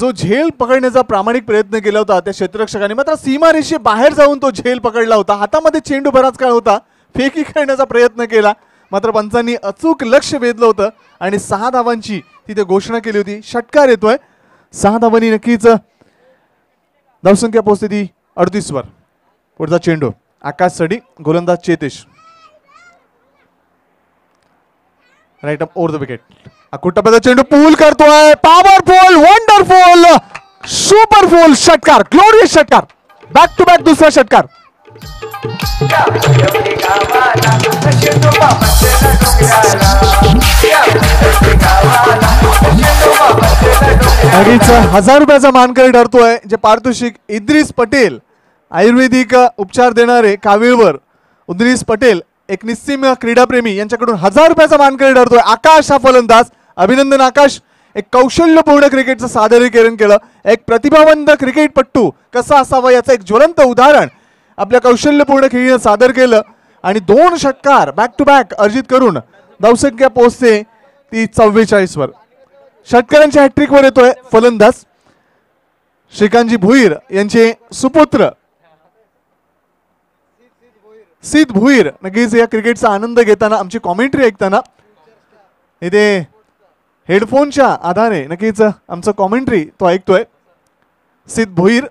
जो झेल पकडण्याचा प्रामाणिक प्रयत्न केला होता त्या क्षेत्ररक्षकाने मात्र सीमारेषे बाहेर जाऊन तो झेल पकडला होता हातामध्ये चेंडू बराच काळ होता फेकी खेळण्याचा प्रयत्न केला मात्र पंचांनी अचूक लक्ष वेधलं होतं आणि सहा धावांची तिथे घोषणा केली होती षटकार येतोय सहा धावांनी नक्कीच धावसंख्या पोहोचते ती अडतीसवर पुढचा चेंडू आकाश सडी गोलंदाज Chetesh right up the wicket अकुट चेंडू पूल करतोय पॉवरफुल वंडरफुल सुपरफुल षटकार ग्लोरियस षटकार बॅक टू बॅक दुसरा षटकार Yeah. अडीच हजार रुपयाचा मानकरी ठरतोय जे पारितोषिक इद्रिस पटेल आयुर्वेदिक उपचार देणारे कावीळवर उद्रिस पटेल एक निस्सीम क्रीडाप्रेमी यांच्याकडून हजार रुपयाचा मानकरी ठरतोय आकाश हा फलंदाज अभिनंदन आकाश एक कौशल्यपूर्ण क्रिकेटचं सादरीकरण केलं एक प्रतिभावंत क्रिकेटपट्टू कसा असावा याचं एक ज्वलंत उदाहरण आपल्या कौशल्यपूर्ण खेळीनं सादर केलं आणि दोन षटकार बॅक टू बॅक अर्जित करून धावसंख्या पोहोचते ती चव्वेचाळीसवर षटकारांच्या हॅट्रिकवर येतोय फलंदाज श्रीकांतजी भुईर यांचे सुपुत्र सिद्ध भुईर नक्कीच या क्रिकेटचा आनंद घेताना आमची कॉमेंट्री ऐकताना इथे हेडफोनच्या आधारे नक्कीच आमचं कॉमेंट्री तो ऐकतोय सिद्ध भुईर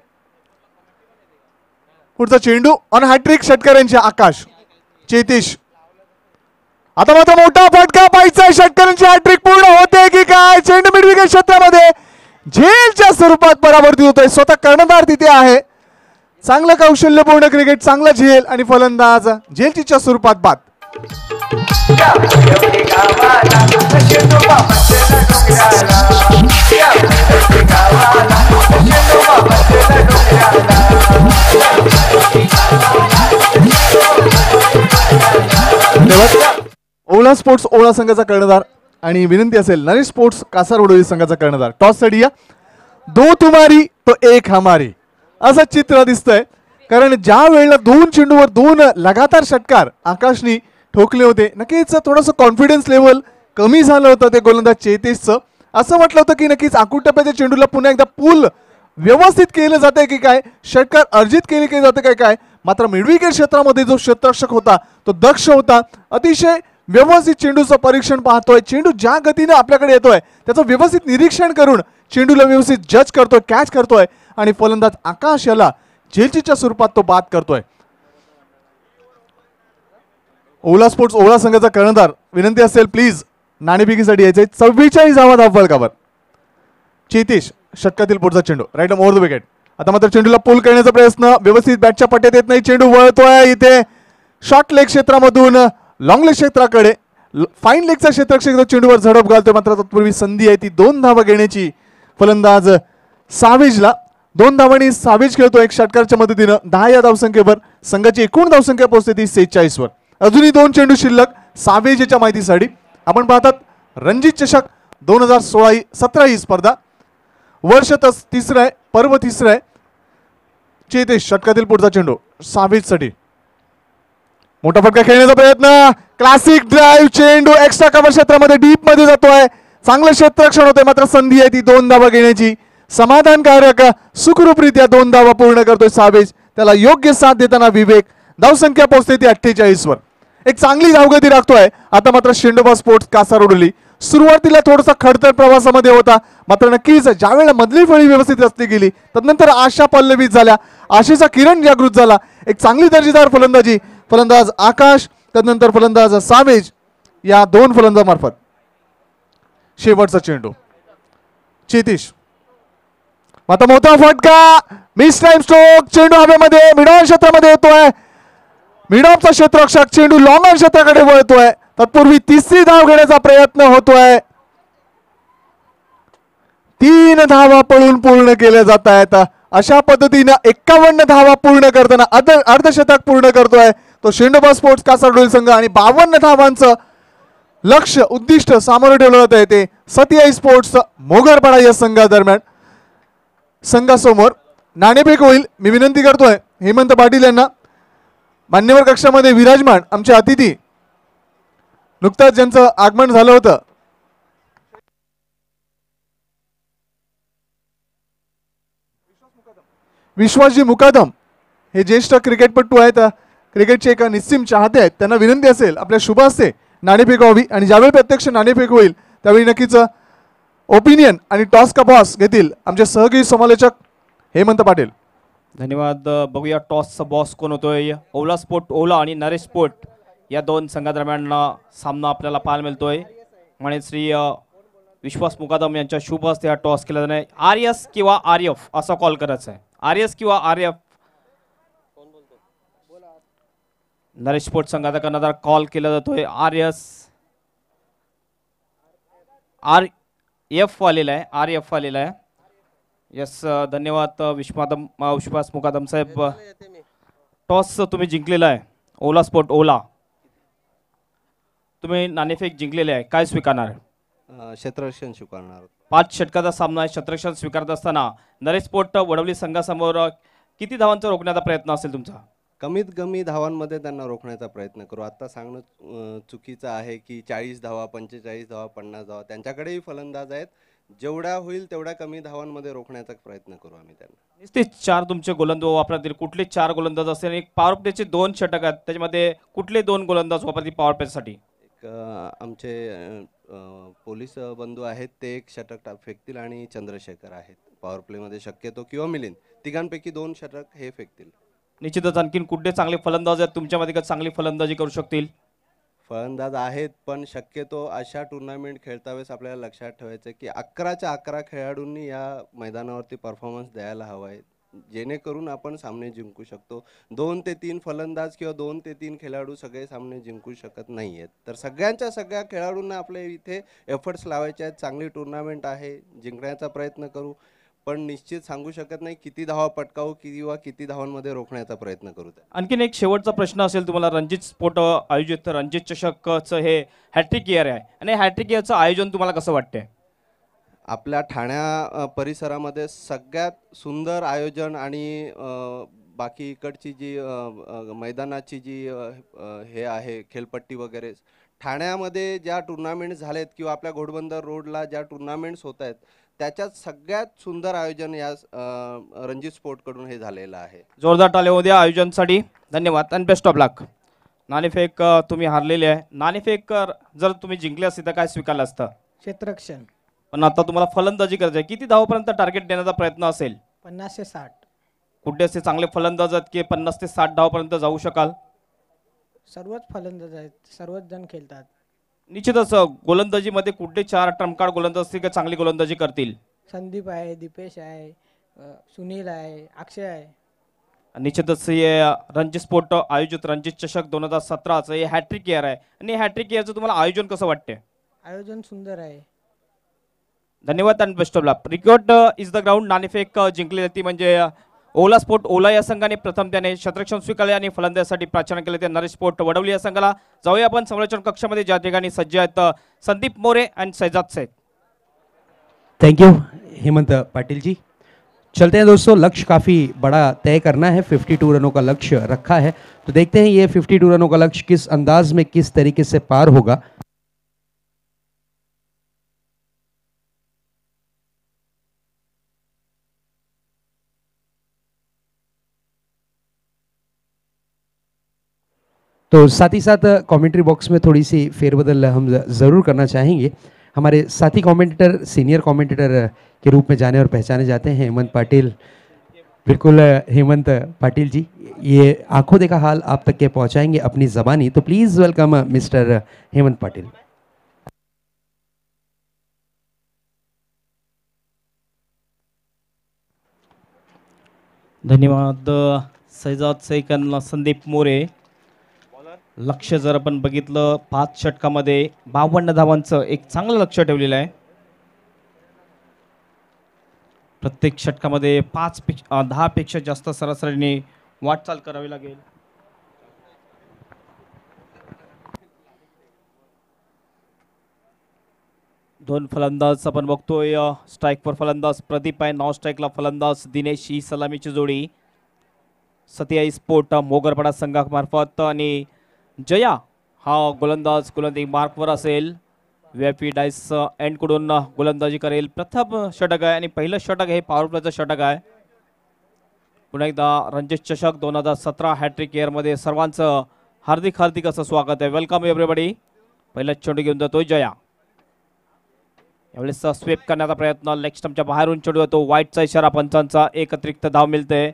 पुढचा चेंडू ऑन हॅट्रिक षटकऱ्यांचे आकाश चेतेश आता मात्र मोठा फटका पाहिजे शेतकऱ्यांची हॅट्रिक पूर्ण होते की काय चेंडू मिडविकेट क्षेत्रामध्ये झेलच्या स्वरूपात परावर्तित होतोय स्वतः कर्णधार तिथे आहे चांगलं कौशल्यपूर्ण क्रिकेट चांगला झेल आणि फलंदाज झेलचीच्या स्वरूपात बाद ओला स्पोर्ट्स ओला संघाचा कर्णधार आणि विनंती असेल नरेश स्पोर्ट्स कासारवडोली संघाचा कर्णधार टॉस या दो तुमारी तो एक हमारी असं चित्र दिसतंय कारण ज्या वेळेला दोन चेंडूवर दोन लगातार षटकार आकाशनी ठोकले होते नक्कीच थोडंसं कॉन्फिडन्स लेवल कमी झालं होतं ते गोलंदाज चेतेशचं असं म्हटलं होतं की नक्कीच आकुट चेंडूला पुन्हा एकदा पूल व्यवस्थित केलं जातंय की काय षटकार अर्जित केले केले जाते काय काय मात्र मिडवी क्षेत्रामध्ये जो क्षेत्ररक्षक होता तो दक्ष होता अतिशय व्यवस्थित चेंडूचं परीक्षण पाहतोय चेंडू ज्या गतीने आपल्याकडे येतोय त्याचं व्यवस्थित निरीक्षण करून चेंडूला व्यवस्थित जज करतोय कॅच करतोय आणि फलंदाज आकाश याला झेलचीच्या स्वरूपात तो बाद करतोय ओला स्पोर्ट्स ओला संघाचा कर्णधार विनंती असेल प्लीज नाणेफेकीसाठी यायचे चव्वेचाळीस धावा धावफल कावर चेतेश षटकातील पुढचा चेंडू राईट ओव्हर द विकेट आता मात्र चेंडूला पूल करण्याचा प्रयत्न व्यवस्थित बॅटच्या पट्ट्यात येत नाही चेंडू वळतोय इथे शॉर्ट लेग क्षेत्रामधून लाँगले क्षेत्राकडे फाईन लेगचा क्षेत्र चेंडूवर झडप घालतो मात्र तत्पूर्वी संधी आहे ती दोन धावा घेण्याची फलंदाज सावेजला दोन धावांनी सावेज खेळतो एक षटकारच्या मदतीनं दहा या धावसंख्येवर संघाची एकूण धावसंख्या पोहोचते ती सेहेचाळीसवर अजूनही दोन चेंडू शिल्लक सावेजच्या माहितीसाठी आपण पाहतात रणजित चषक दोन हजार सोळा ही सतरा ही स्पर्धा वर्ष तस तिसरं आहे पर्व तिसरं आहे ते षटकातील पुढचा चेंडू सावेजसाठी मोठा फटका खेळण्याचा प्रयत्न क्लासिक ड्राईव्ह चेंडू एक्स्ट्रा कव्हर क्षेत्रामध्ये डीप मध्ये जातोय चांगलं क्षेत्ररक्षण होतोय मात्र संधी आहे ती दोन धावा घेण्याची समाधानकारक सुखरूपरित्या दोन धावा पूर्ण करतोय सावेज त्याला योग्य साथ देताना विवेक धावसंख्या पोहोचते ती अठ्ठेचाळीस वर एक चांगली धावगती राखतोय आता मात्र शेंडोबा स्पोर्ट्स कासार उडली सुरुवातीला थोडासा खडतर प्रवासामध्ये होता मात्र नक्कीच ज्यावेळेला मधली फळी व्यवस्थित असली गेली नंतर आशा पल्लवीत झाल्या आशेचा किरण जागृत झाला एक चांगली दर्जेदार फलंदाजी फलंदाज आकाश त्यानंतर फलंदाज सामेज या दोन मार्फत शेवटचा चेंडू चेतीश आता मोठा फटका मिस टाइम स्ट्रोक चेंडू हवेमध्ये मिडॉन क्षेत्रामध्ये येतोय मिडॉपचा क्षेत्ररक्षक चेंडू लॉंगर क्षेत्राकडे वळतोय तत्पूर्वी तिसरी धाव घेण्याचा प्रयत्न होतोय तीन धावा पळून पूर्ण केल्या जात आहेत अशा पद्धतीनं एक्कावन्न धावा पूर्ण करताना अर्ध अर्धशतक पूर्ण करतोय तो शेंडोबा स्पोर्ट्स कासारडोळी संघ आणि बावन्न धावांचं लक्ष उद्दिष्ट सामोरं ठेवलं जात आहे ते सतियाई स्पोर्ट्स मोगरपाडा या संघादरम्यान संघासमोर नाणेफेक होईल मी विनंती करतोय हेमंत पाटील यांना मान्यवर कक्षामध्ये विराजमान आमचे अतिथी नुकताच ज्यांचं आगमन झालं होतं विश्वासजी मुकादम हे ज्येष्ठ क्रिकेटपटू आहेत क्रिकेटचे एका निस्सिम चाहते आहेत त्यांना विनंती असेल आपल्या शुभ असते नाणेफेक व्हावी आणि ज्यावेळी प्रत्यक्ष नाणेफेक होईल त्यावेळी नक्कीच ओपिनियन आणि टॉस का बॉस घेतील आमचे सहकारी समालोचक हेमंत पाटील धन्यवाद बघूया टॉसचा बॉस कोण होतोय ओला स्पोर्ट ओला आणि नरेश स्पोर्ट या दोन संघादरम्यान सामना आपल्याला पाहायला मिळतोय म्हणजे श्री विश्वास मुकादम यांच्या शुभ असते हा टॉस केला जाणार आर एस किंवा आर एफ असा कॉल करायचा आहे आर एस किंवा आर एफ नरेश स्पोर्ट संघाचा कर्णधार कॉल केला जातोय आर एस आर एफ आलेला आहे आर एफ आलेला आहे यस धन्यवाद विश्वादम विश्वास मुकादम साहेब टॉस तुम्ही जिंकलेला आहे ओला स्पोर्ट ओला तुम्ही नाणेफेक जिंकलेले आहे काय स्वीकारणार क्षेत्ररक्षण स्वीकारणार पाच षटकाचा सामना शत्रक्षण स्वीकारत असताना नरेश पोट वडवली संघासमोर किती धावांचा रोखण्याचा प्रयत्न असेल तुमचा कमीत कमी धावांमध्ये त्यांना रोखण्याचा प्रयत्न करू आत्ता सांगणं चुकीचं आहे की चाळीस धावा पंचेचाळीस धावा पन्नास धावा त्यांच्याकडेही फलंदाज आहेत जेवढ्या होईल तेवढ्या कमी धावांमध्ये रोखण्याचा प्रयत्न करू आम्ही त्यांना ते चार तुमचे गोलंदाज वापरतील कुठले चार गोलंदाज असतील आणि पॉवर प्लेचे दोन षटक आहेत त्याच्यामध्ये कुठले दोन गोलंदाज वापरतील पॉवर प्लेसाठी आमचे पोलीस बंधू आहेत ते एक षटक फेकतील आणि चंद्रशेखर आहेत पॉवर प्लेमध्ये शक्यतो किंवा मिलिंद तिघांपैकी दोन षटक हे फेकतील निश्चितच आणखीन कुठले चांगले फलंदाज आहेत तुमच्यामध्ये का चांगली फलंदाजी करू शकतील फलंदाज आहेत पण शक्यतो अशा टुर्नामेंट खेळता वेळेस आपल्याला लक्षात ठेवायचं की अकराच्या अकरा खेळाडूंनी या मैदानावरती परफॉर्मन्स द्यायला हवा आहे जेणेकरून आपण सामने जिंकू शकतो दोन ते तीन फलंदाज किंवा दोन ते तीन खेळाडू सगळे सामने जिंकू शकत नाही आहेत तर सगळ्यांच्या सगळ्या खेळाडूंना आपले इथे एफर्ट्स लावायचे आहेत चांगली टुर्नामेंट आहे जिंकण्याचा प्रयत्न करू पण निश्चित सांगू शकत नाही किती धावा पटकावू किंवा किती धावांमध्ये रोखण्याचा प्रयत्न करू आणखीन एक शेवटचा प्रश्न असेल तुम्हाला रणजित स्फोट आयोजित रणजित चषकचं हे हॅट्रिक इयर आहे आणि हॅट्रिक इयरचं आयोजन तुम्हाला कसं वाटतंय आपल्या ठाण्या परिसरामध्ये सगळ्यात सुंदर आयोजन आणि बाकी इकडची जी मैदानाची जी हे आहे खेळपट्टी वगैरे ठाण्यामध्ये ज्या टुर्नामेंट झालेत किंवा आपल्या घोडबंदर रोडला ज्या टुर्नामेंट्स होत आहेत त्याच्यात सगळ्यात सुंदर आयोजन या रणजित स्पोर्टकडून हे झालेलं आहे जोरदार टाले होते आयोजनसाठी धन्यवाद आणि बेस्ट ऑफ लक नाणेफेक तुम्ही हारलेले आहे नाणेफेक जर तुम्ही जिंकले असते तर काय स्वीकारलं असतं क्षेत्ररक्षण पण आता तुम्हाला फलंदाजी करायची आहे किती धावापर्यंत टार्गेट देण्याचा प्रयत्न असेल पन्नास ते साठ कुठे असे चांगले फलंदाज आहेत की पन्नास ते साठ धावापर्यंत जाऊ शकाल सर्वच फलंदाज आहेत सर्वच जण खेळतात निश्चितच गोलंदाजीमध्ये कुठे चार ट्रमकाळ गोलंदाज असतील का चांगली गोलंदाजी करतील संदीप आहे दीपेश आहे सुनील आहे अक्षय आहे निश्चितच हे रणजित स्पोर्ट आयोजित रणजित चषक दोन हजार सतराचं हे हॅट्रिक इयर आहे आणि हॅट्रिक इयरचं तुम्हाला आयोजन कसं वाटते आयोजन सुंदर आहे धन्यवाद एंड बेस्ट ऑफ लक प्रिकॉट इज द ग्राउंड नाणेफेक जिंक जाते ओला स्पोर्ट ओला या संघाने प्रथम त्याने शतरक्षण स्वीकारले आणि फलंदाजासाठी प्राचारण केले ते नरेश स्पोर्ट वडवली या संघाला जाऊया आपण संरक्षण कक्षामध्ये ज्या ठिकाणी सज्ज आहेत uh, Sandeep More and Saijad Said thank you Hemant Patil ji चलते हैं दोस्तों लक्ष्य काफ़ी बड़ा तय करना है 52 रनों का लक्ष्य रखा है तो देखते हैं ये 52 रनों का लक्ष्य किस अंदाज में किस तरीके से पार होगा तो साथ ही साथ कमेंट्री uh, बॉक्स में थोड़ी सी फेरबदल uh, हम ज़रूर करना चाहेंगे हमारे साथी कमेंटेटर सीनियर कमेंटेटर के रूप में जाने और पहचाने जाते हैं हेमंत पाटिल बिल्कुल uh, हेमंत पाटिल जी ये आंखों देखा हाल आप तक के पहुंचाएंगे अपनी ज़बानी तो please welcome mister Hemant Patil धन्यवाद सैजाद कन्ना संदीप मोरे लक्ष जर आपण बघितलं पाच षटकामध्ये बावन्न धावांचं एक चांगलं लक्ष ठेवलेलं आहे प्रत्येक षटकामध्ये पाच पेक्षा दहापेक्षा जास्त सरासरीने वाटचाल करावी लागेल दोन फलंदाज आपण बघतोय स्ट्राईकवर फलंदाज प्रदीप आहे नॉन स्ट्राईकला फलंदाज दिनेश ही सलामीची जोडी सतिया स्पोर्ट मोगरपाडा संघामार्फत आणि जया हा गोलंदाज गोलंदी मार्कवर असेल व्यापी डायस एंडकडून गोलंदाजी करेल प्रथम षटक आहे आणि पहिलं षटक हे पॉवर प्लेचं षटक आहे पुन्हा एकदा रणजित चषक दोन हजार सतरा हॅट्रिक एअरमध्ये सर्वांचं हार्दिक हार्दिक असं स्वागत आहे वेलकम एव्हरीबडी पहिला चेंडू घेऊन जातो जया यावेळेस स्वेप करण्याचा प्रयत्न लेग आमच्या बाहेरून चेंडू येतो वाईटचा इशारा पंचांचा एकत्रिक्त धाव मिळते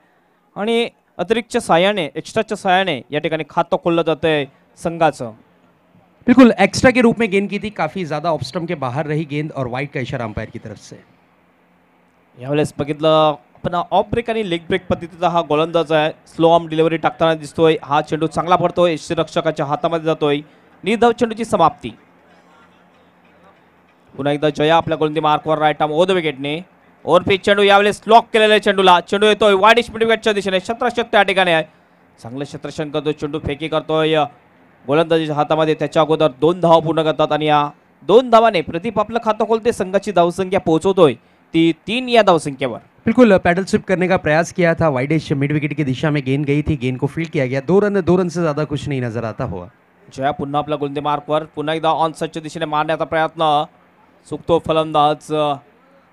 आणि अतिरिक्त साहाय्याने एक्स्ट्राच्या साहाय्याने या ठिकाणी खातं खोललं जातं आहे संघाचं बिलकुल एक्स्ट्रा के रूप में गेंद की थी काफ़ी ज़्यादा ऑप्स्टम के बाहर रही गेंद और वाइट का इशारा अंपायर की तरफ से यावेळेस बघितलं आपण ऑफ ब्रेक आणि लेग ब्रेक पद्धतीचा हा गोलंदाज आहे स्लो आर्म डिलिव्हरी टाकताना दिसतोय हा चेंडू चांगला पडतोय रक्षकाच्या हातामध्ये जातोय निर्धाव चेंडूची समाप्ती पुन्हा एकदा जया आपल्या गोलंदी मार्कवर राईट आम ओद विकेटने ओव्हरपी चेंडू यावेळेस लॉक केलेला आहे चेंडूला चेंडू येतोय वाईडिश मिडविकेटच्या दिशेने छत्रशक्त त्या ठिकाणी आहे चांगलं छत्रशंकर करतो चेंडू फेकी करतोय गोलंदाजीच्या हातामध्ये त्याच्या अगोदर दोन धावा पूर्ण करतात आणि या दोन धावाने प्रदीप आपलं खातं खोलते संघाची धावसंख्या पोहोचवतोय ती तीन या धावसंख्येवर बिल्कुल पैडल स्विप करने का प्रयास किया था वाइडेश मिड विकेट की दिशा में गेंद गई थी गेंद को फील किया गया दो रन दो रन से ज्यादा कुछ नहीं नजर आता हुआ जया पुन्हा आपला गोलंदे पर पुन्हा एकदा ऑन सचच्या दिशेने मारण्याचा प्रयत्न चुकतो फलंदाज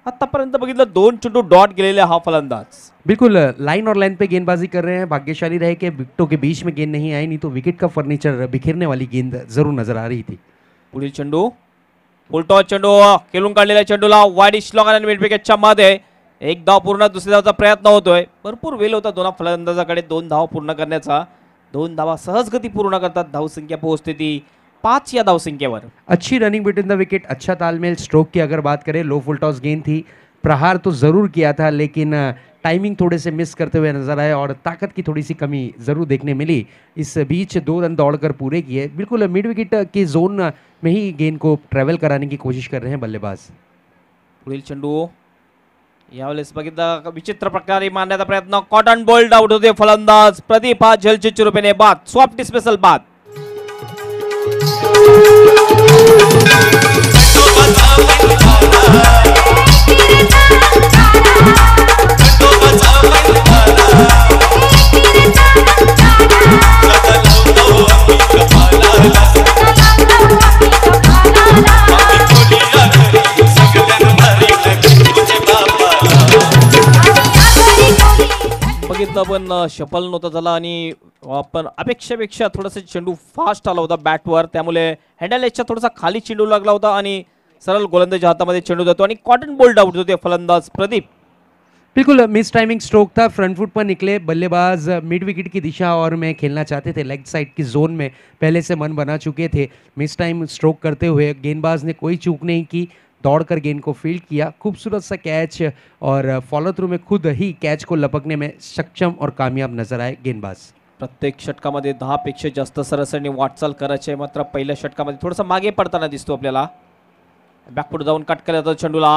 आतापर्यंत बघितलं दोन चेंडू डॉट गेलेले हा फलंदाज बिलकुल लाईन और लाईन पे गेंदबाजी कर रहे हैं भाग्यशाली रहे कि विकटो के बीच में गेंद नहीं आई नहीं तो विकेट का फर्निचर बिखेरने वाली गेंद जरूर नजर आ रही थी पुढील चेंडू उलटो चेंडू खेळून काढलेल्या चेंडूला वाईट लॉंग आणि विकेटच्या मध्ये एक धाव पूर्ण दुसऱ्या धावचा प्रयत्न होतोय भरपूर वेल होता दोन फलंदाजाकडे दोन धाव पूर्ण करण्याचा दोन धावा सहजगती पूर्ण करतात धावसंख्या पोहोचते ती पांच या यादव सिंह के ओवर अच्छी रनिंग बिटवीन द विकेट अच्छा तालमेल स्ट्रोक की अगर बात करें लो फुल टॉस गेंद थी प्रहार तो ज़रूर किया था लेकिन टाइमिंग थोड़े से मिस करते हुए नजर आए और ताकत की थोड़ी सी कमी ज़रूर देखने मिली इस बीच दो रन दौड़कर पूरे किए बिल्कुल मिड विकेट के जोन में ही गेंद को ट्रेवल कराने की कोशिश कर रहे हैं बल्लेबाज पुढ़ चंडू यावेळेस बघितलं विचित्र प्रकारे मारण्याचा प्रयत्न कॉटन बोल्ड आउट होते फलंदाज प्रदीप हा झलचिचू रुपयाने बाद सॉफ्ट स्पेशल बाद तो बता घेतलं पण शपल नव्हता झाला आणि आपण अपेक्षापेक्षा थोडासा चेंडू फास्ट आला होता बॅटवर त्यामुळे हँडल एजच्या थोडासा खाली चेंडू लागला होता आणि सरळ गोलंदाजी हातामध्ये चेंडू जातो आणि कॉटन बोल्ड आउट होते फलंदाज प्रदीप बिल्कुल मिस टाइमिंग स्ट्रोक था फ्रंट फुट पर निकले बल्लेबाज मिड विकेट की दिशा और में खेलना चाहते थे लेग साइड की जोन में पहले से मन बना चुके थे मिस टाइम स्ट्रोक करते हुए गेंदबाज ने कोई चूक नहीं की दौड़कर गेंद को फील्ड किया खूबसूरत सा कैच और फॉलो थ्रू में खुद ही कैच को लपकने में सक्षम और कामयाब नजर आए गेंदबाज प्रत्येक षटकामध्ये दहापेक्षा जास्त सरसरने वाटचाल करायची आहे मात्र पहिल्या षटकामध्ये थोडंसं मागे पडताना दिसतो आपल्याला बॅकफुट जाऊन कट कर जातो चेंडूला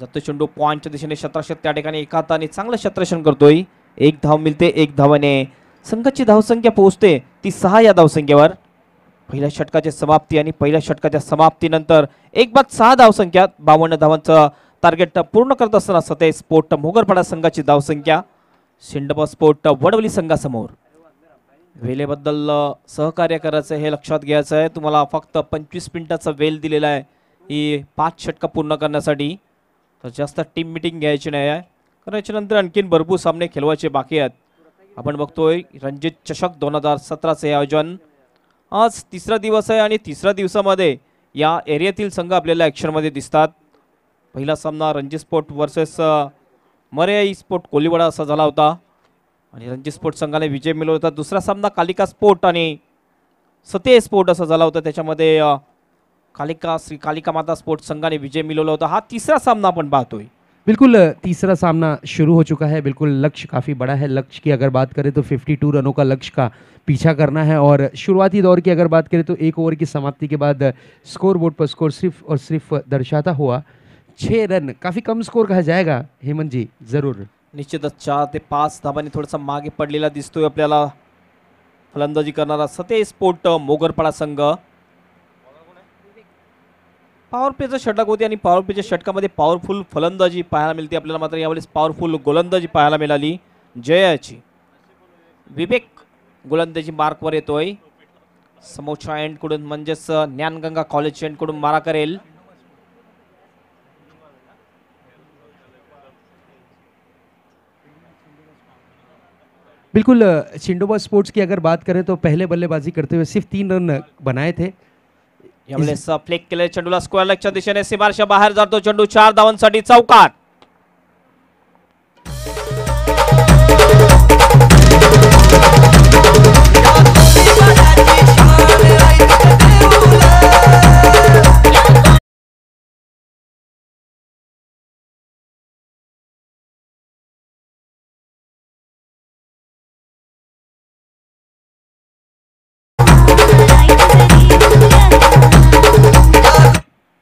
जातो चेंडू पॉईंटच्या दिशेने क्षेत्रक्षक त्या ठिकाणी एका हाताने चांगलं एक धाव मिळते एक धावाने संघाची धावसंख्या पोहोचते ती सहा धाव संख्या पहिल्या षटकाची समाप्ती आणि पहिल्या षटकाच्या समाप्तीनंतर एक बाद सहा धावसंख्या बावन्न धावांचं टार्गेट पूर्ण करत असताना सते स्पोर्ट मोगरपाडा संघाची धावसंख्या शिंडबा स्पोर्ट वडवली संघासमोर वेलेबद्दल सहकार्य करायचं हे लक्षात घ्यायचं आहे तुम्हाला फक्त पंचवीस मिनिटाचा वेल दिलेला आहे ही पाच षटकं पूर्ण करण्यासाठी तर जास्त टीम मिटिंग घ्यायची नाही आहे कारण याच्यानंतर आणखीन भरपूर सामने खेळवायचे बाकी आहेत आपण बघतोय रणजित चषक दोन हजार सतराचं हे आयोजन आज तिसरा दिवस आहे आणि तिसऱ्या दिवसामध्ये या एरियातील संघ आपल्याला ॲक्शनमध्ये दिसतात पहिला सामना Ranji sport versus Maryai sport Koliwada असा झाला होता आणि रणजी स्पोर्ट संघाने विजय मिळवला होता दुसरा सामना कालिका स्पोर्ट आणि सते स्पोर्ट असा झाला होता त्याच्यामध्ये कालिका श्री कालिका माता स्पोर्ट संघाने विजय मिळवला होता हा तिसरा सामना आपण पाहतोय बिल्कुल तीसरा सामना शुरू हो चुका है बिल्कुल लक्ष्य काफ़ी बड़ा है लक्ष्य की अगर बात करें तो 52 रनों का लक्ष्य का पीछा करना है और शुरुआती दौर की अगर बात करें तो एक ओवर की समाप्ति के बाद स्कोर बोर्ड पर स्कोर सिर्फ और सिर्फ दर्शाता हुआ छः रन काफ़ी कम स्कोर कहा जाएगा हेमंत जी ज़रूर निश्चित चार अच्छा धाबा ने थोड़ा सा मागे पडलेला दिसतोय अपने फलंदाजी करना सतेज पोट मोगरपाडा संघ पॉवर प्लेचं षटक होती आणि पॉवर प्लेच्या षटकामध्ये पॉवरफुल फलंदाजी पाहायला मिळते आपल्याला मात्र यावेळेस पॉवरफुल गोलंदाजी पाहायला मिळाली जयाची विवेक गोलंदाजी मार्कवर येतोय समोरच्या एंडकडून म्हणजेच ज्ञानगंगा कॉलेज एंडकडून मारा करेल बिल्कुल चिंडोबा स्पोर्ट्स की अगर बात करें तो पहले बल्लेबाजी करते हुए सिर्फ तीन रन बनाए थे यावेळेस फ्लेक केले चेंडूला स्क्वेअर लेगच्या दिशेने सीमारशा बाहेर जातो चेंडू चार धावांसाठी चौकात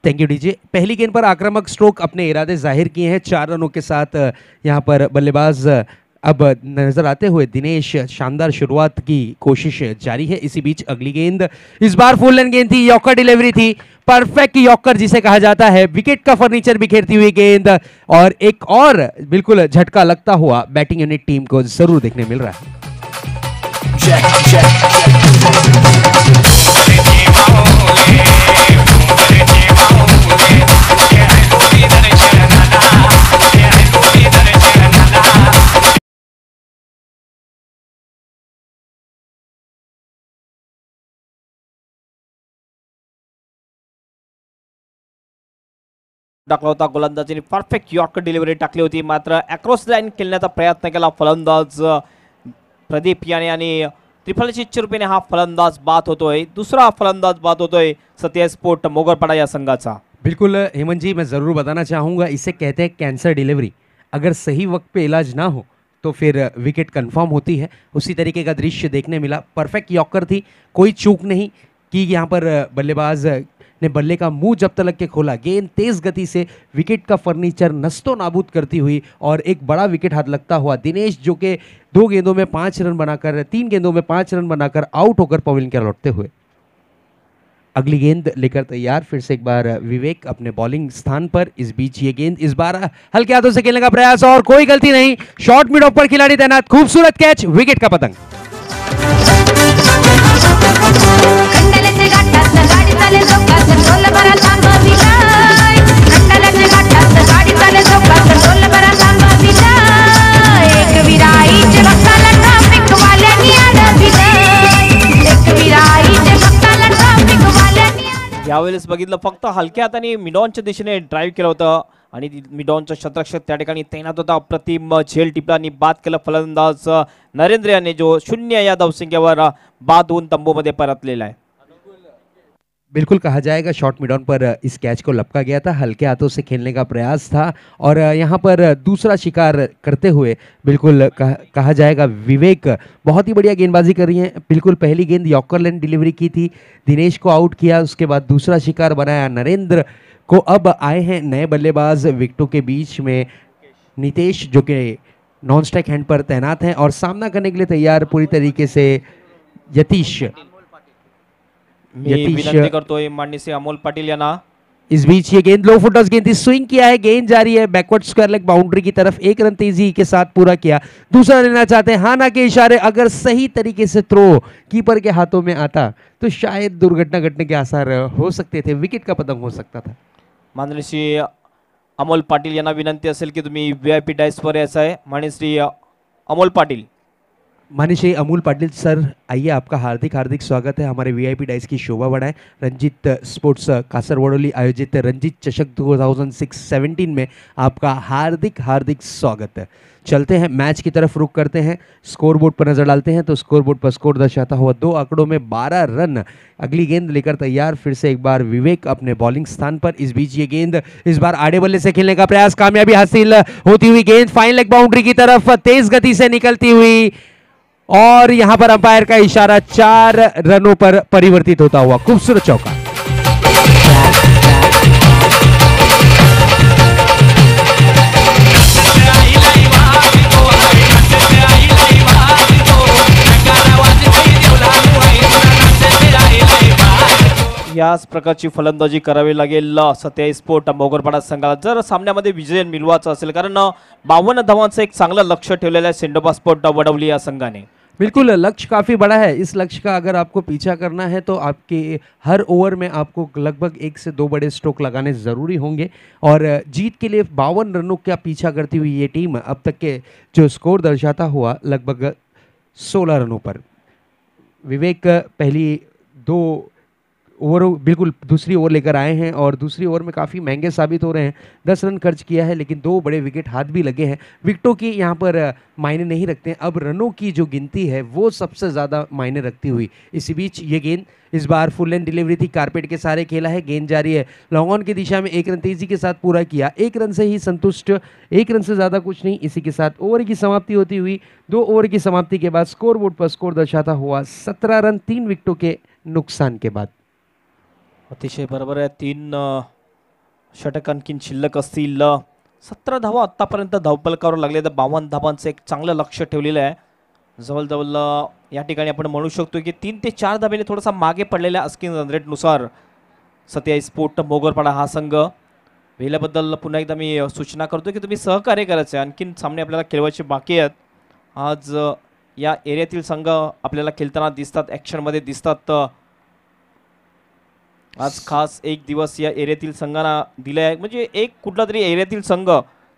थैंक यू डीजे पहली गेंद पर आक्रामक स्ट्रोक अपने इरादे जाहिर किए हैं चार रनों के साथ यहाँ पर बल्लेबाज अब नजर आते हुए दिनेश शानदार शुरुआत की कोशिश जारी है इसी बीच अगली गेंद इस बार फुल एंड गेंद थी यॉकर डिलीवरी थी परफेक्ट यॉकर जिसे कहा जाता है विकेट का फर्नीचर बिखेरती हुई गेंद और एक और बिल्कुल झटका लगता हुआ बैटिंग यूनिट टीम को जरूर देखने मिल रहा है टाकला होता गोलंदाजी ने परफेक्ट यॉर्क डिलिवरी टाकली होती मात्र अक्रॉस खेलने का प्रयत्न किया फलंदाज प्रदीप याने आणि त्रिफलशे ने हा फलंदाज बात होते है दूसरा फलंदाज बात होते है सत्य स्पोर्ट मोगरपाड़ा या संघाचा बिल्कुल हेमंत जी मैं ज़रूर बताना चाहूंगा इसे कहते हैं कैंसर डिलीवरी अगर सही वक्त पे इलाज ना हो तो फिर विकेट कंफर्म होती है उसी तरीके का दृश्य देखने मिला परफेक्ट यॉकर थी कोई चूक नहीं कि यहाँ पर बल्लेबाज ने बल्ले का मुंह जब तलक के खोला गेंद तेज गति से विकेट का फर्नीचर नस्तो नाबूद करती हुई और एक बड़ा विकेट हाथ लगता हुआ दिनेश जो के दो गेंदों में पांच रन बनाकर तीन गेंदों में पांच रन बनाकर आउट होकर पवेलियन के लौटते हुए अगली गेंद लेकर तैयार फिर से एक बार विवेक अपने बॉलिंग स्थान पर इस बीच ये गेंद इस बार हल्के हाथों से खेलने का प्रयास और कोई गलती नहीं शॉर्ट मिड ऑफ पर खिलाड़ी तैनात खूबसूरत कैच विकेट का पतंग यावेळेस बघितलं फक्त हलक्या हाताने मिडॉनच्या दिशेने ड्राईव्ह केलं होतं आणि मिडॉनचं शतरक्षक त्या ठिकाणी तैनात होता अप्रतिम झेल टिपला आणि बाद केलं फलंदाज नरेंद्र याने जो शून्य या धावसंख्येवर बाद होऊन तंबूमध्ये परतलेला आहे बिल्कुल कहा जाएगा शॉर्ट मिड ऑन पर इस कैच को लपका गया था हल्के हाथों से खेलने का प्रयास था और यहाँ पर दूसरा शिकार करते हुए बिल्कुल कह, कहा जाएगा विवेक बहुत ही बढ़िया गेंदबाजी कर रही हैं बिल्कुल पहली गेंद यॉकरलैंड डिलीवरी की थी दिनेश को आउट किया उसके बाद दूसरा शिकार बनाया नरेंद्र को अब आए हैं नए बल्लेबाज विकटों के बीच में नितेश जो कि नॉन स्टैक हैंड पर तैनात हैं और सामना करने के लिए तैयार पूरी तरीके से यतीश तो इस बीच ये गेंद लो फुटर्स गेंद स्विंग किया है गेंद जारी है बैकवर्ड स्क्वायर लेग बाउंड्री की तरफ एक रन तेजी के साथ पूरा किया दूसरा लेना चाहते हैं हाना के इशारे अगर सही तरीके से थ्रो कीपर के हाथों में आता तो शायद दुर्घटना घटने के आसार हो सकते थे विकेट का पतंग हो सकता था माननीय श्री अमोल पाटिल विनंती असेल की तुम्ही व्ही आय पी माननीय श्री अमोल पाटिल मानिशे अमूल पाटिल सर आइए आपका हार्दिक हार्दिक स्वागत है हमारे वीआईपी डाइस की शोभा बढ़ाए रंजित स्पोर्ट्स कासरवड़ोली आयोजित रंजित चषक सिक्स 17 में आपका हार्दिक हार्दिक स्वागत है चलते हैं मैच की तरफ रुक करते हैं स्कोरबोर्ड पर नज़र डालते हैं तो स्कोरबोर्ड पर स्कोर दर्शाता हुआ दो आंकड़ों में बारह रन अगली गेंद लेकर तैयार फिर से एक बार विवेक अपने बॉलिंग स्थान पर इस बीच ये गेंद इस बार आड़े बल्ले से खेलने का प्रयास कामयाबी हासिल होती हुई गेंद फाइनल बाउंड्री की तरफ तेज गति से निकलती हुई और यहां पर अंपायर का इशारा चार रनों पर परिवर्तित होता हुआ खूबसूरत चौका याच प्रकारची फलंदाजी करावी लागेल असं ते स्पोर्ट मोगरपाडा संघाला जर सामन्यामध्ये विजय मिळवायचा असेल कारण बावन्न धावांचं एक चांगलं लक्ष ठेवलेलं आहे सेंडोबा स्फोट वडवली या संघाने बिल्कुल लक्ष्य काफ़ी बड़ा है इस लक्ष्य का अगर आपको पीछा करना है तो आपके हर ओवर में आपको लगभग एक से दो बड़े स्ट्रोक लगाने ज़रूरी होंगे और जीत के लिए बावन रनों का पीछा करती हुई ये टीम अब तक के जो स्कोर दर्शाता हुआ लगभग सोलह रनों पर विवेक पहली दो ओवर बिल्कुल दूसरी ओवर लेकर आए हैं और दूसरी ओवर में काफ़ी महंगे साबित हो रहे हैं दस रन खर्च किया है लेकिन दो बड़े विकेट हाथ भी लगे हैं विकटों की यहाँ पर मायने नहीं रखते हैं अब रनों की जो गिनती है वो सबसे ज़्यादा मायने रखती हुई इसी बीच ये गेंद इस बार फुल एंड डिलीवरी थी कारपेट के सारे खेला है गेंद जारी है लॉन्ग ऑन की दिशा में एक रन तेजी के साथ पूरा किया एक रन से ही संतुष्ट एक रन से ज़्यादा कुछ नहीं इसी के साथ ओवर की समाप्ति होती हुई दो ओवर की समाप्ति के बाद स्कोर बोर्ड पर स्कोर दर्शाता हुआ सत्रह रन तीन विकेटों के नुकसान के बाद अतिशय बरोबर आहे तीन षटक आणखीन शिल्लक असतील सतरा धावा आत्तापर्यंत धावपलकावर लागले तर बावन्न धावांचं एक चांगलं लक्ष ठेवलेलं आहे जवळजवळ या ठिकाणी आपण म्हणू शकतो की तीन ते चार धाब्याने थोडासा मागे पडलेल्या अस्किन रन रेटनुसार सत्याई स्पोर्ट मोगरपाडा हा संघ वेल्याबद्दल पुन्हा एकदा मी सूचना करतो की तुम्ही सहकार्य करायचं आहे आणखीन सामने आपल्याला खेळवायचे बाकी आहेत आज या एरियातील संघ आपल्याला खेळताना दिसतात ॲक्शनमध्ये दिसतात आज खास एक दिवस या एरियातील संघाला दिला आहे म्हणजे एक कुठला तरी एरियातील संघ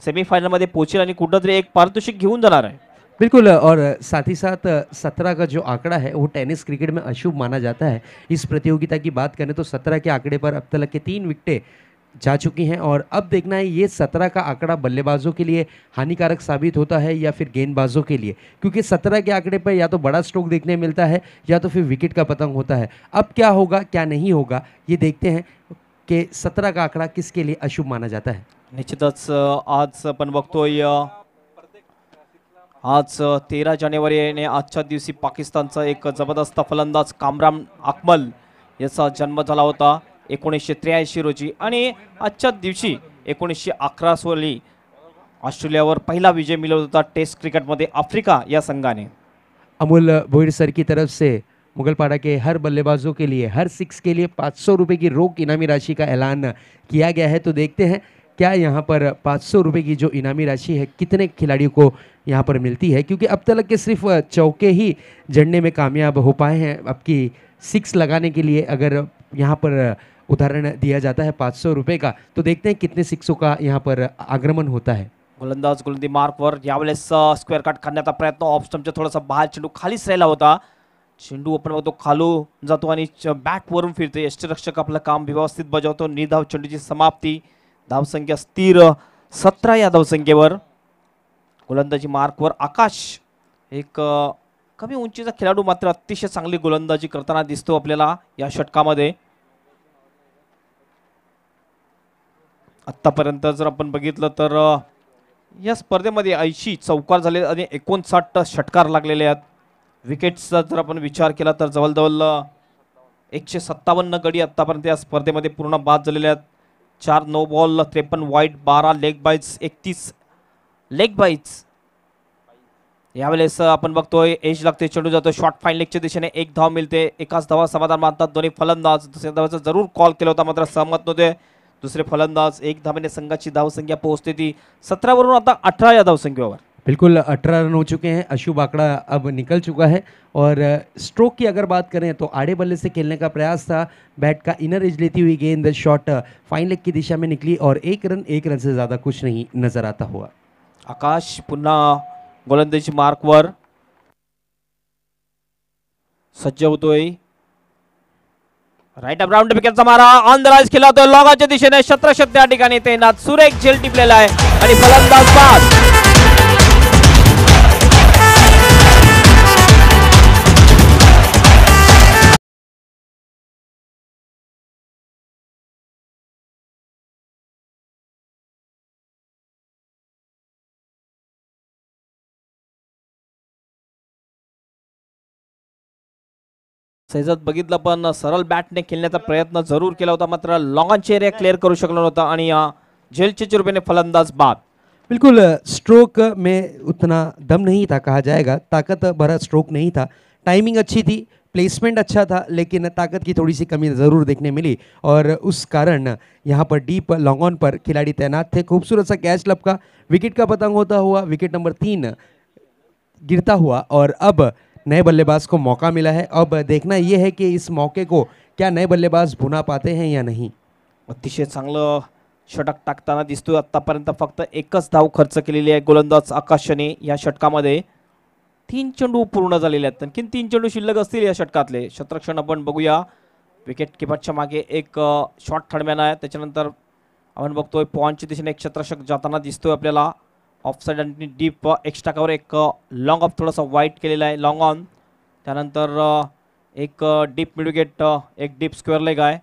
सेमीफायनलमध्ये पोचेल आणि कुठला तरी एक पारितोषिक घेऊन जाणार आहे बिल्कुल और साथ ही साथ सत्रह का जो आंकड़ा है वो टेनिस क्रिकेट में अशुभ माना जाता है इस प्रतियोगिता की बात करें तो सत्रह के आंकड़े पर अब तक के तीन विकटें जा चुकी हैं और अब देखना है ये सत्रह का आंकड़ा बल्लेबाजों के लिए हानिकारक साबित होता है या फिर गेंदबाजों के लिए क्योंकि सत्रह के आंकड़े पर या तो बड़ा स्ट्रोक देखने मिलता है या तो फिर विकेट का पतंग होता है अब क्या होगा क्या नहीं होगा ये देखते हैं कि सत्रह का आंकडा किसके लिए अशुभ माना जाता है निश्चित आज अपन बघतोय आज तेरह जानेवारी आज आजच्या दिवसी पाकिस्तान एक जबरदस्त फलंदाज कामराम अकमल यहाँ जन्म झाला होता एकोशे त्र्याऐंशी रोजी आज अच्छा दिवसी एक अकरा सोली ऑस्ट्रेलिया पहला विजय मिल टेस्ट क्रिकेट मध्य आफ्रिका या संघाने अमूल भोईर सर की तरफ से मुगलपाड़ा के हर बल्लेबाजों के लिए हर सिक्स के लिए पाँच सौ रुपये की रोक इनामी राशि का ऐलान किया गया है तो देखते हैं क्या यहाँ पर पाँच सौ रुपये की जो इनामी राशि है कितने खिलाड़ियों को यहाँ पर मिलती है क्योंकि अब तक के सिर्फ चौके ही जड़ने में कामयाब हो पाए हैं अब की सिक्स लगाने के लिए अगर यहाँ पर उदाहरण दिया जाता है पाँच सौ रुपये का तो देखते हैं कितने सिक्सों का यहाँ पर आक्रमण होता है गोलंदाज गोलंदी मार्कवर यावेळेस स्क्वेअर कट करण्याचा प्रयत्न ऑफ थोड़ा थोडासा बाहेर चेंडू खालीच राहिला होता चेंडू ओपन बघतो खालू जातो आणि बॅटवरून फिरतो यष्टीरक्षक आपलं काम व्यवस्थित बजावतो निधाव चेंडूची समाप्ती धावसंख्या स्थिर सतरा या धावसंख्येवर गोलंदाजी मार्कवर आकाश एक कमी उंचीचा खेळाडू मात्र अतिशय चांगली गोलंदाजी करताना दिसतो आपल्याला या षटकामध्ये आत्तापर्यंत जर आपण बघितलं तर या स्पर्धेमध्ये ऐंशी चौकार झाले आणि एकोणसाठ षटकार लागलेले आहेत विकेट्सचा जर आपण विचार केला तर जवळजवळ एकशे सत्तावन्न गडी आत्तापर्यंत या स्पर्धेमध्ये पूर्ण बाद झालेल्या आहेत चार नो बॉल त्रेपन्न वाईट बारा लेग बाईट्स एकतीस लेग बाईट्स यावेळेस आपण बघतोय एज लागते चेंडू जातो शॉर्ट फाईन लेगच्या दिशेने एक धाव मिळते एकाच धावा समाधान मानतात दोन्ही फलंदाज दुसऱ्या धावाचा जरूर कॉल केला होता मात्र सहमत नव्हते दुसरे फलंदाज एक धावे संघा धाव संख्या पोचती थी सत्रह वरुण आता अठारह या धाव संख्या बिल्कुल अठारह रन हो चुके हैं अशु बाकड़ा अब निकल चुका है और स्ट्रोक की अगर बात करें तो आड़े बल्ले से खेलने का प्रयास था बैट का इनर एज लेती हुई गेंद शॉट फाइन लेग की दिशा में निकली और एक रन एक रन से ज़्यादा कुछ नहीं नज़र आता हुआ आकाश पुनः गोलंदेज मार्क वर सज्ज होते तो राईट राऊंड विकेटचा मारा ऑन द राईज खेळतोय लॉगाच्या दिशेने शत्रशत त्या ठिकाणी तैनात सुरेख झेल टिपलेला आहे आणि फलंदाज पास सैजत सरल बैट ने खेलने का प्रयत्न जरूर केला होता मात्र लॉंग एरिया क्लियर करू शकल नव्हता आणि या झेलचे रुपये फलंदाज बाद बिल्कुल स्ट्रोक में उतना दम नहीं था कहा जाएगा ताकत भरा स्ट्रोक नहीं था टाइमिंग अच्छी थी प्लेसमेंट अच्छा था लेकिन ताकत की थोड़ी सी कमी ज़रूर देखने मिली और उस कारण यहाँ पर डीप लॉन्ग ऑन पर खिलाड़ी तैनात थे खूबसूरत सा कैच लपका विकेट का पतंग होता हुआ विकेट नंबर तीन गिरता हुआ और अब नए बल्लेबाज को मौका मिला है अब देखना ये है कि इस मौके को क्या नए बल्लेबाज भुना पाते हैं या नहीं अतिशय चांगलं षटक टाकताना दिसतोय आतापर्यंत फक्त एकच धाव खर्च केलेली आहे गोलंदाज आकाशने या षटकामध्ये तीन चेंडू पूर्ण झालेले आहेत आणखीन तीन चेंडू शिल्लक असतील या षटकातले शत्रक्षण आपण बघूया विकेट किपरच्या मागे एक शॉट ठडम्यानं आहे त्याच्यानंतर आपण बघतोय पॉनच्या दिशेने एक शतरक्षक जाताना दिसतोय आपल्याला ऑफ साईड आणि डीप एक्स्ट्रा कवर एक लाँग uh, ऑफ थोडासा वाईट केलेला आहे लॉंग ऑन त्यानंतर uh, एक डीप uh, मिडविकेट एक डीप स्क्वेअर लेग आहे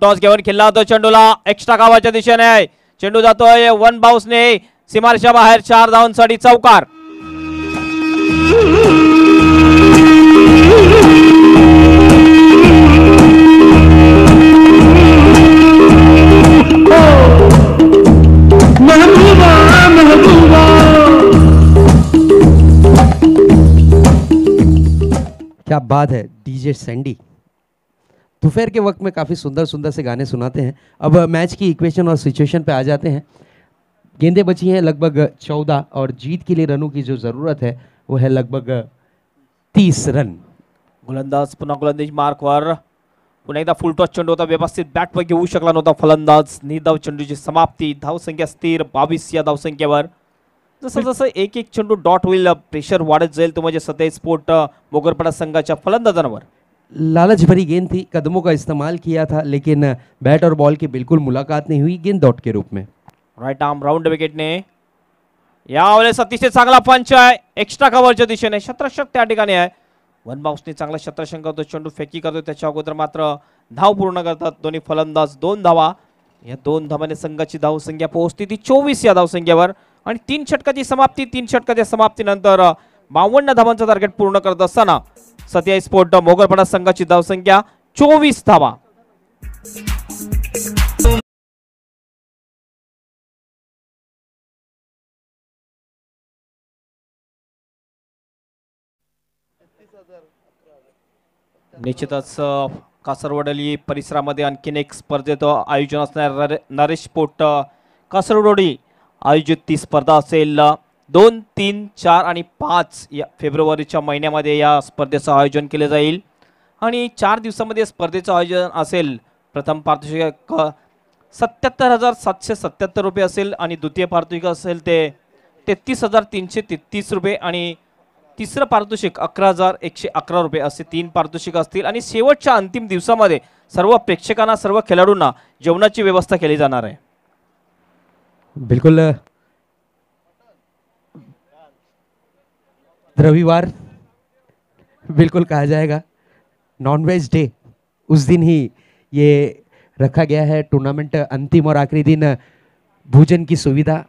टॉस घेऊन खेळला होतो चेंडूला एक्स्ट्रा कावाच्या दिशेने आहे चेंडू जातोय वन बाउसने सीमारशा बाहेर चार साठी चौकार क्या बात है डीजे सैंडी दोपहर के वक्त में काफ़ी सुंदर सुंदर से गाने सुनाते हैं अब मैच की इक्वेशन और सिचुएशन पे आ जाते हैं गेंदे बची हैं लगभग चौदह और जीत के लिए रनों की जो ज़रूरत है वो है लगभग तीस रन बुलंदाज पुनः बुलंदेज मार्क वार पुन्हा एकदा फुल टॉस चेंडू होता व्यवस्थित बॅटवर घेऊ शकला नव्हता फलंदाज निधाव चेंडूची समाप्ती धावसंख्या स्थिर बावीस या धावसंख्येवर जसं जसं एक एक चेंडू डॉट होईल प्रेशर वाढत जाईल तो म्हणजे सत्ताईस स्पोर्ट मोगरपडा संघाच्या फलंदाजांवर लालच भरी गेंद थी कदमों का इस्तेमाल किया था लेकिन बॅट और बॉल की बिल्कुल मुलाकात नहीं हुई गेंद डॉट के रूप में राईट आर्म राऊंड ने यावेळेस अतिशय चांगला पंच आहे एक्स्ट्रा कव्हरच्या दिशेने शत्रशक्त त्या ठिकाणी आहे वन ने चांगला शत्रशंक करतो चेंडू फेकी करतो त्याच्या अगोदर मात्र धाव पूर्ण करतात दोन्ही फलंदाज दोन धावा या दोन धावाने संघाची धावसंख्या पोहोचते ती चोवीस या धावसंख्येवर आणि तीन षटकाची समाप्ती तीन षटकाच्या समाप्तीनंतर बावन्न धावांचं टार्गेट पूर्ण करत असताना सत्याई स्पोर्ट मोगलपणा संघाची धावसंख्या चोवीस धावा निश्चितच कासरवडली परिसरामध्ये आणखीन एक स्पर्धेत आयोजन असणार नरेश पोट कासरवडोडी आयोजित ती स्पर्धा असेल दोन तीन चार आणि पाच या फेब्रुवारीच्या महिन्यामध्ये या स्पर्धेचं आयोजन केलं जाईल आणि चार दिवसामध्ये स्पर्धेचं आयोजन असेल प्रथम पारितोषिक सत्याहत्तर हजार सातशे सत्याहत्तर रुपये असेल आणि द्वितीय पारितोषिक असेल ते तेहतीस हजार तीनशे तेहतीस रुपये आणि तिसरं पारितोषिक अकरा हजार एकशे अकरा रुपये असे तीन पारितोषिक असतील आणि शेवटच्या अंतिम दिवसामध्ये सर्व प्रेक्षकांना सर्व खेळाडूंना जेवणाची व्यवस्था केली जाणार आहे बिलकुल रविवार बिल्कुल कहा जाएगा नॉनवेज डे उस दिन ही ये रखा गया है टूर्नामेंट अंतिम और आखिरी दिन भोजन की सुविधा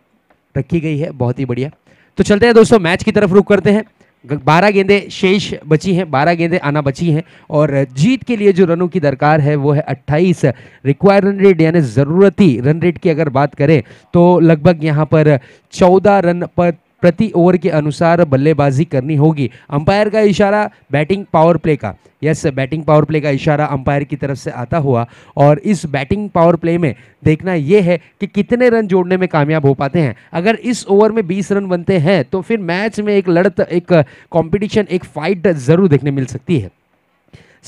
रखी गई है बहुत ही बढ़िया तो चलते हैं दोस्तों मैच की तरफ रुक करते हैं बारह गेंदें शेष बची हैं बारह गेंदें आना बची हैं और जीत के लिए जो रनों की दरकार है वो है अट्ठाईस रिक्वायर रन रेट यानी ज़रूरती रन रेट की अगर बात करें तो लगभग यहाँ पर चौदह रन पर प्रति ओवर के अनुसार बल्लेबाजी करनी होगी अंपायर का इशारा बैटिंग पावर प्ले का यस बैटिंग पावर प्ले का इशारा अंपायर की तरफ से आता हुआ और इस बैटिंग पावर प्ले में देखना यह है कि कितने रन जोड़ने में कामयाब हो पाते हैं अगर इस ओवर में 20 रन बनते हैं तो फिर मैच में एक लड़त एक कंपटीशन एक फाइट ज़रूर देखने मिल सकती है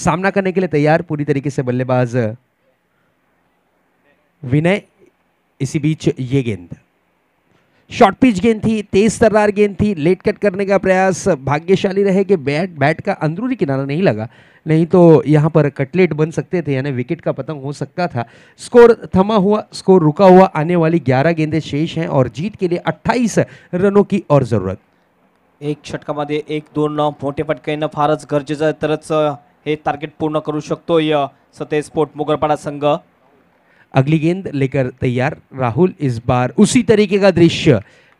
सामना करने के लिए तैयार पूरी तरीके से बल्लेबाज विनय इसी बीच ये गेंद शॉर्ट पिच गेंद थी तेज तर्रार गेंद थी लेट कट करने का प्रयास भाग्यशाली रहे कि बैट बैट का अंदरूनी किनारा नहीं लगा नहीं तो यहाँ पर कटलेट बन सकते थे यानी विकेट का पतंग हो सकता था स्कोर थमा हुआ स्कोर रुका हुआ आने वाली 11 गेंदें शेष हैं और जीत के लिए 28 रनों की और ज़रूरत एक मध्य एक दोन मोटे फटक्यांना फार गरजेचं तरच हे टार्गेट पूर्ण करू यह सतेज स्पोर्ट मुगरपाडा संघ अगली गेंद लेकर तैयार राहुल इस बार उसी तरीके का दृश्य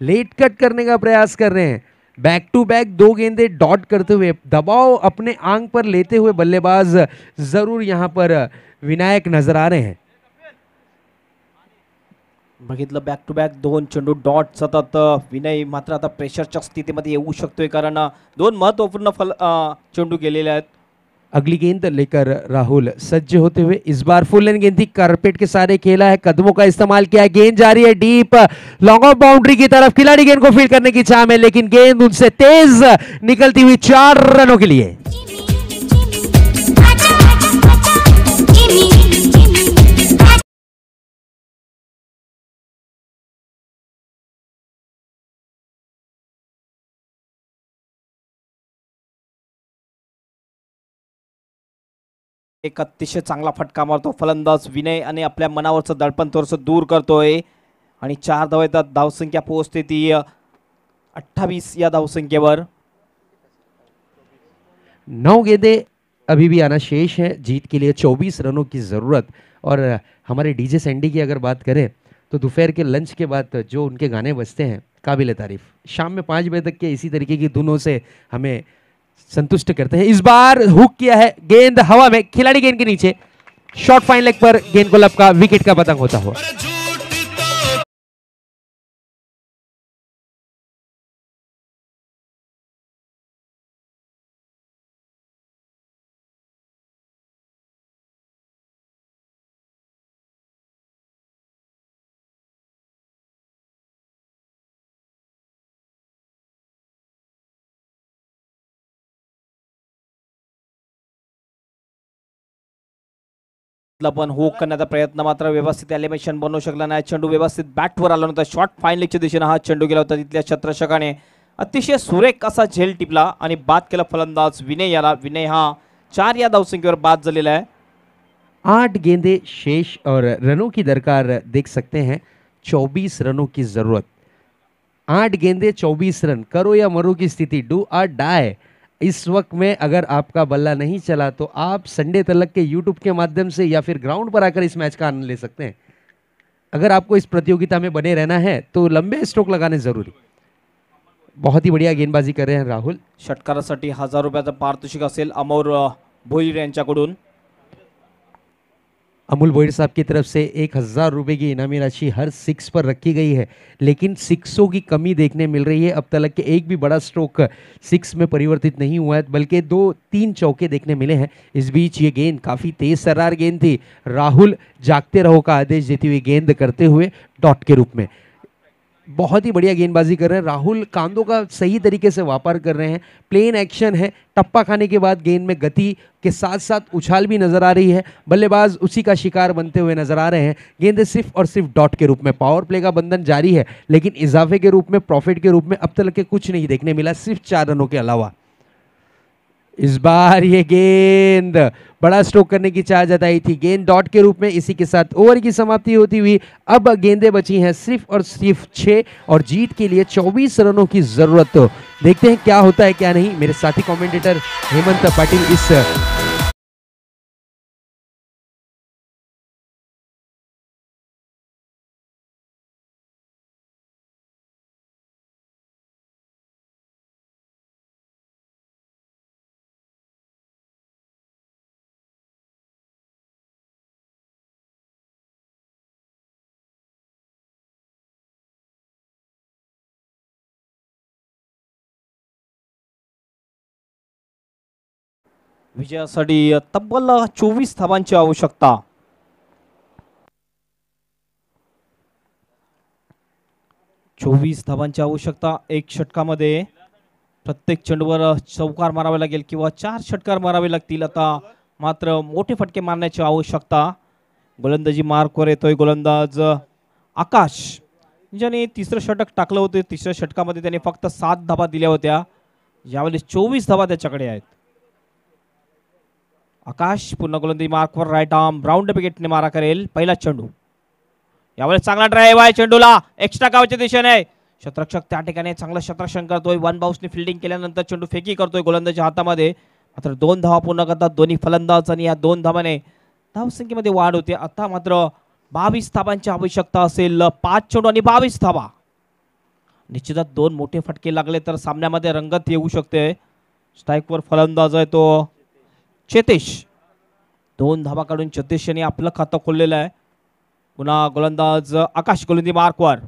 लेट कट करने का प्रयास कर रहे हैं बैक टू बैक दो गेंदे डॉट करते हुए दबाव अपने आंग पर लेते हुए बल्लेबाज जरूर यहां पर विनायक नजर आ रहे हैं बघितलं बैक टू बैक दोन चेंडू डॉट सतत विनय मात्र आता प्रेशरच्या स्थितीमध्ये येऊ शकतोय कारण दोन महत्वपूर्ण फल अं, चेंडू गेलेले आहेत अगली गेंद लेकर राहुल सज्ज होते हुए इस बार फुल एंड गेंद थी कारपेट के सारे खेला है कदमों का इस्तेमाल किया गेंद जा रही है डीप लॉन्ग ऑफ बाउंड्री की तरफ खिलाड़ी गेंद को फील्ड करने की चाह में लेकिन गेंद उनसे तेज निकलती हुई चार रनों के लिए एक अतिशय चांगला फटका मारतो फलंदाज विनय आणि आपल्या मनावरचं दडपण थोडस दूर करतोय आणि चार धाव येतात धावसंख्या पोहोचते ती अठ्ठावीस या धावसंख्येवर नौ गेंदे अभी भी आना शेष है जीत के लिए 24 रनों की ज़रूरत और हमारे डीजे सैंडी की अगर बात करें तो दोपहर के लंच के बाद जो उनके गाने बजते हैं काबिल तारीफ़ शाम में पाँच बजे तक के इसी तरीके की धुनों से हमें संतुष्ट करते हैं इस बार हुक किया है गेंद हवा में खिलाड़ी गेंद के नीचे शॉर्ट फाइन लेग पर गेंद को लपका विकेट का पतंग होता हुआ पण हो करण्याचा प्रयत्न मात्र व्यवस्थित एलिमेशन बनवू शकला नाही चेंडू व्यवस्थित बॅटवर आला नव्हता शॉर्ट फाईन लेगच्या दिशेनं हा चेंडू गेला होता तिथल्या छत्रशकाने अतिशय सुरेख असा झेल टिपला आणि बाद केला फलंदाज विनय याला विनय हा चार या धावसंख्येवर बाद झालेला आहे आठ गेंदे शेष और रनों की दरकार देख सकते हैं चौबीस रनों की जरूरत आठ गेंदे चौबीस रन करो या मरो की स्थिती डू आर डाय इस वक्त में अगर आपका बल्ला नहीं चला तो आप संडे तलक के यूट्यूब के माध्यम से या फिर ग्राउंड पर आकर इस मैच का आनंद ले सकते हैं अगर आपको इस प्रतियोगिता में बने रहना है तो लंबे स्ट्रोक लगाने ज़रूरी बहुत ही बढ़िया गेंदबाजी कर रहे हैं राहुल षटकारा हजार रुपया पारितोषिक अमोर भोईर यांच्याकडून अमूल बोइड साहब की तरफ से एक हज़ार रुपये की इनामी राशि हर सिक्स पर रखी गई है लेकिन सिक्सों की कमी देखने मिल रही है अब तक के एक भी बड़ा स्ट्रोक सिक्स में परिवर्तित नहीं हुआ है बल्कि दो तीन चौके देखने मिले हैं इस बीच ये गेंद काफ़ी तेज़ सर्रार गेंद थी राहुल जागते रहो का आदेश देती हुई गेंद करते हुए डॉट के रूप में बहुत ही बढ़िया गेंदबाजी कर रहे हैं राहुल कांदों का सही तरीके से व्यापार कर रहे हैं प्लेन एक्शन है टप्पा खाने के बाद गेंद में गति के साथ साथ उछाल भी नज़र आ रही है बल्लेबाज उसी का शिकार बनते हुए नज़र आ रहे हैं गेंद सिर्फ और सिर्फ डॉट के रूप में पावर प्ले का बंधन जारी है लेकिन इजाफे के रूप में प्रॉफिट के रूप में अब तक के कुछ नहीं देखने मिला सिर्फ चार रनों के अलावा इस बार ये गेंद बड़ा स्ट्रोक करने की चाह जताई थी गेंद डॉट के रूप में इसी के साथ ओवर की समाप्ति होती हुई अब गेंदें बची हैं सिर्फ और सिर्फ छः और जीत के लिए 24 रनों की ज़रूरत देखते हैं क्या होता है क्या नहीं मेरे साथी कमेंटेटर हेमंत पाटिल इस विजयासाठी तब्बल चोवीस धावांची आवश्यकता चोवीस धावांची आवश्यकता एक षटकामध्ये प्रत्येक चेंडूवर चौकार मारावे लागेल किंवा चार षटकार मारावे लागतील आता मात्र मोठे फटके मारण्याची आवश्यकता गोलंदाजी मार्कवर येतोय गोलंदाज आकाश ज्याने तिसरं षटक टाकलं होतं तिसऱ्या षटकामध्ये त्याने फक्त सात धाबा दिल्या होत्या यावेळेस चोवीस धाबा त्याच्याकडे आहेत आकाश पूर्ण गोलंदी मार्कवर राईट आर्म राऊंड विकेटने मारा करेल पहिला चेंडू यावेळेस चांगला ड्राईव्ह आहे चेंडूला एक्स्ट्रा गावाच्या दिशेने शतरक्षक त्या ठिकाणी चांगला शतरक्षण करतोय वन बाउसने फिल्डिंग केल्यानंतर चेंडू फेकी करतोय गोलंदाजच्या हातामध्ये मात्र दोन धावा पूर्ण करतात दोन्ही फलंदाज आणि या दोन धावाने धावसंख्येमध्ये वाढ होते आता मात्र बावीस धावांची आवश्यकता असेल पाच चेंडू आणि बावीस धाबा निश्चितच दोन मोठे फटके लागले तर सामन्यामध्ये रंगत येऊ शकते स्ट्राईकवर फलंदाज आहे तो चेतेश दोन धावा काढून चेतेश यांनी आपलं खातं खोललेलं आहे पुन्हा गोलंदाज आकाश गोलंदी मार्कवर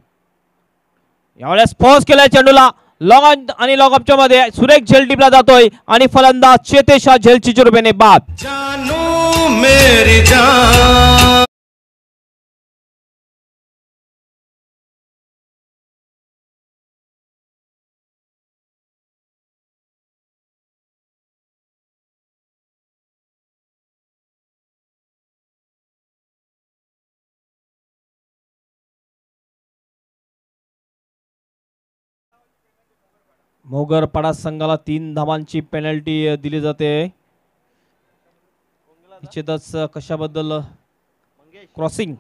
यावेळेस फोर्स केलाय चेंडूला लॉग ऑन आणि लॉग ऑफच्या मध्ये सुरेख झेल टिपला जातोय आणि फलंदाज चेतेशा झेल चिचुरबेने बाद जानू मेरी मोगरपाडा संघाला तीन धावांची पेनल्टी दिली जाते निश्चितच कशाबद्दल क्रॉसिंग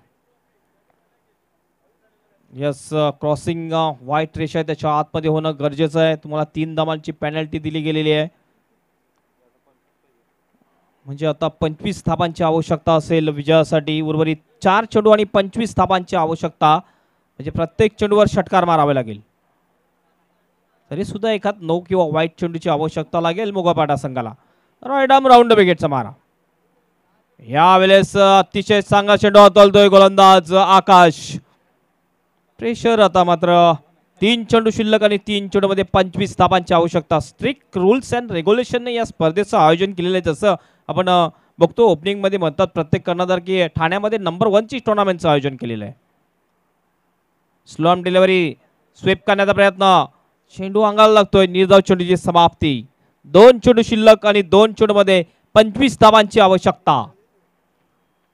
यस क्रॉसिंग व्हाईट आहे त्याच्या आतमध्ये होणं गरजेचं आहे तुम्हाला तीन धावांची पेनल्टी दिली गेलेली आहे म्हणजे आता पंचवीस थापांची आवश्यकता असेल विजयासाठी उर्वरित चार चेंडू आणि पंचवीस थापांची आवश्यकता म्हणजे प्रत्येक चेंडूवर षटकार मारावे लागेल तरीसुद्धा एखाद नऊ किंवा व्हाईट चेंडूची आवश्यकता लागेल मोगापाटा संघाला रॉयडाम राऊंड बिगेटचा मारा यावेळेस अतिशय चांगला चेंडू हतलतोय गोलंदाज आकाश प्रेशर आता मात्र तीन चेंडू शिल्लक आणि तीन चेंडूमध्ये पंचवीस धाबांची आवश्यकता स्ट्रिक्ट रूल्स अँड रेग्युलेशनने या स्पर्धेचं आयोजन केलेलं आहे जसं आपण बघतो ओपनिंगमध्ये म्हणतात प्रत्येक कर्णधार की ठाण्यामध्ये नंबर वनची टुर्नामेंटचं आयोजन केलेलं आहे स्लॉम डिलिव्हरी स्वीप करण्याचा प्रयत्न चेंडू अंगाला लागतोय निर्धाव चेंडूची समाप्ती दोन चेंडू शिल्लक आणि दोन मध्ये पंचवीस धावांची आवश्यकता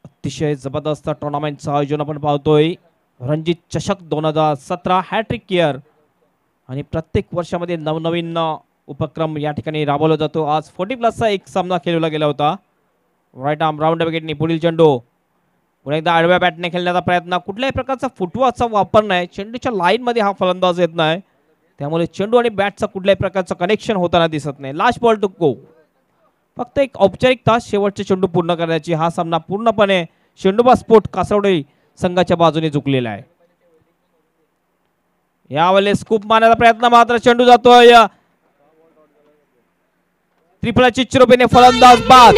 अतिशय जबरदस्त टुर्नामेंटचं आयोजन आपण पाहतोय रणजित चषक दोन हजार सतरा हॅट्रिक इयर आणि प्रत्येक वर्षामध्ये नवनवीन उपक्रम या ठिकाणी राबवला जातो आज फोर्टी प्लसचा एक सामना खेळवला गेला होता राईट आर्म राऊंड विकेटने पुढील चेंडू पुन्हा एकदा आडव्या बॅटने खेळण्याचा प्रयत्न कुठल्याही प्रकारचा फुटवाचा वापर नाही चेंडूच्या लाईनमध्ये हा फलंदाज येत नाही त्यामुळे चेंडू आणि बॅटचा कुठल्याही प्रकारचं कनेक्शन होताना दिसत नाही लास्ट बॉल टू गो फक्त एक औपचारिक तास शेवटचे चेंडू पूर्ण करण्याची हा सामना पूर्णपणे चेंडूबा स्पोर्ट कासवडे संघाच्या बाजूने झुकलेला आहे यावेळेस स्कूप मारण्याचा प्रयत्न मात्र चेंडू जातोय त्रिपुरा चिरोबेने फलंदाज बाद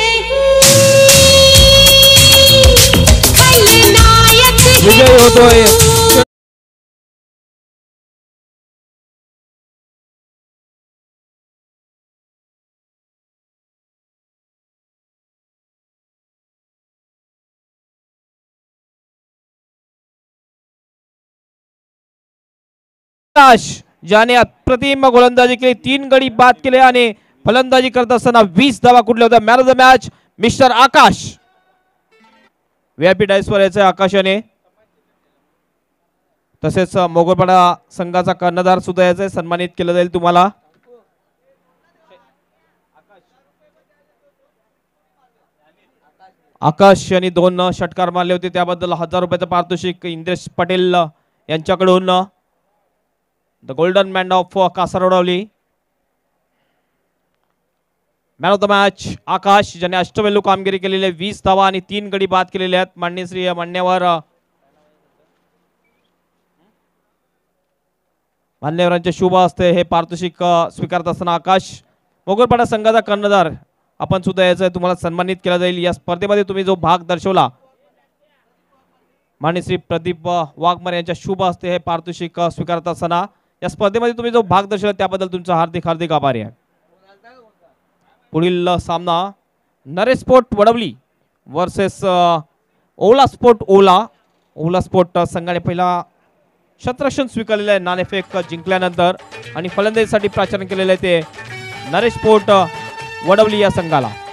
होतोय आकाश ज्याने अप्रतिम गोलंदाजी केली तीन गडी बाद केले आणि फलंदाजी करत असताना वीस धावा कुठल्या होत्या man of the match mister Akash VIP डायसवर यायचं आकाशाने तसेच मोगोरपाडा संघाचा कर्णधार सुद्धा यायचा सन्मानित केलं जाईल तुम्हाला आकाश यांनी दोन षटकार मारले होते त्याबद्दल हजार रुपयाचं पारितोषिक इंद्रेश पटेल यांच्याकडून द गोल्डन मॅन ऑफ उडवली man of the match Akash ज्याने अष्टवेलू कामगिरी केलेली आहे वीस धावा आणि तीन गडी बाद केलेले आहेत मान्यश्री श्री मान्यवर मान्यवरांचे शुभ असते हे पारितोषिक स्वीकारत असताना आकाश मोगरपाडा संघाचा कर्णधार आपण सुद्धा याचा तुम्हाला सन्मानित केला जाईल या स्पर्धेमध्ये तुम्ही जो भाग दर्शवला मान्य श्री प्रदीप वाघमर यांच्या शुभ असते हे पारितोषिक स्वीकारत असताना या स्पर्धेमध्ये तुम्ही जो भाग दर्शवला त्याबद्दल तुमचा हार्दिक हार्दिक आभारी आहे पुढील सामना Naresh sport Vadavali versus Ola sport Ola Ola sport संघाने पहिला शत्रक्षण स्वीकारलेलं आहे नाणेफेक जिंकल्यानंतर आणि फलंदाजीसाठी प्राचारण केलेलं आहे ते नरेश स्पोर्ट वडवली या संघाला